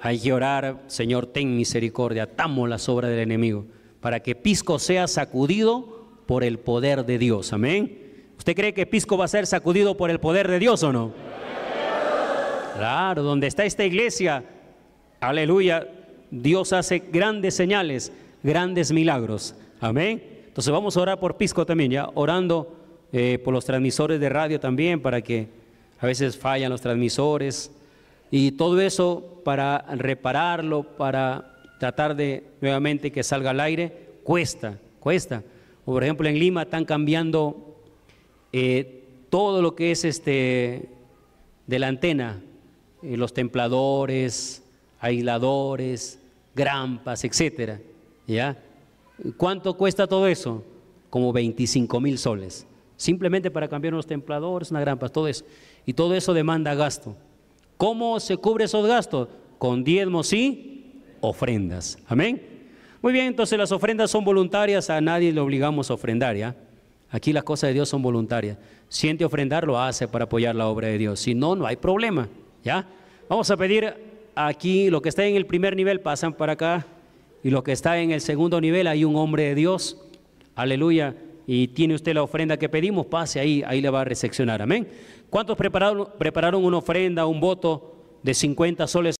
Hay que orar, Señor, ten misericordia, atamos las obras del enemigo para que Pisco sea sacudido por el poder de Dios. Amén. ¿Usted cree que Pisco va a ser sacudido por el poder de Dios o no? Claro, donde está esta iglesia, aleluya, Dios hace grandes señales, grandes milagros. Amén. Entonces vamos a orar por Pisco también, ya orando eh, por los transmisores de radio también, para que a veces fallan los transmisores. Y todo eso para repararlo, para tratar de nuevamente que salga al aire, cuesta, cuesta. O por ejemplo en Lima están cambiando eh, todo lo que es este de la antena, eh, los templadores, aisladores, grampas, etcétera. ¿Ya? ¿Cuánto cuesta todo eso? Como 25 mil soles. Simplemente para cambiar unos templadores, una grampa, todo eso. Y todo eso demanda gasto. ¿Cómo se cubre esos gastos? Con diezmos sí ofrendas. Amén. Muy bien, entonces las ofrendas son voluntarias, a nadie le obligamos a ofrendar, ¿ya? Aquí las cosas de Dios son voluntarias. Siente ofrendar, lo hace para apoyar la obra de Dios. Si no, no hay problema, ¿ya? Vamos a pedir aquí, lo que está en el primer nivel pasan para acá, y lo que está en el segundo nivel hay un hombre de Dios, aleluya, y tiene usted la ofrenda que pedimos, pase ahí, ahí le va a recepcionar, amén. ¿Cuántos prepararon, prepararon una ofrenda, un voto de 50 soles?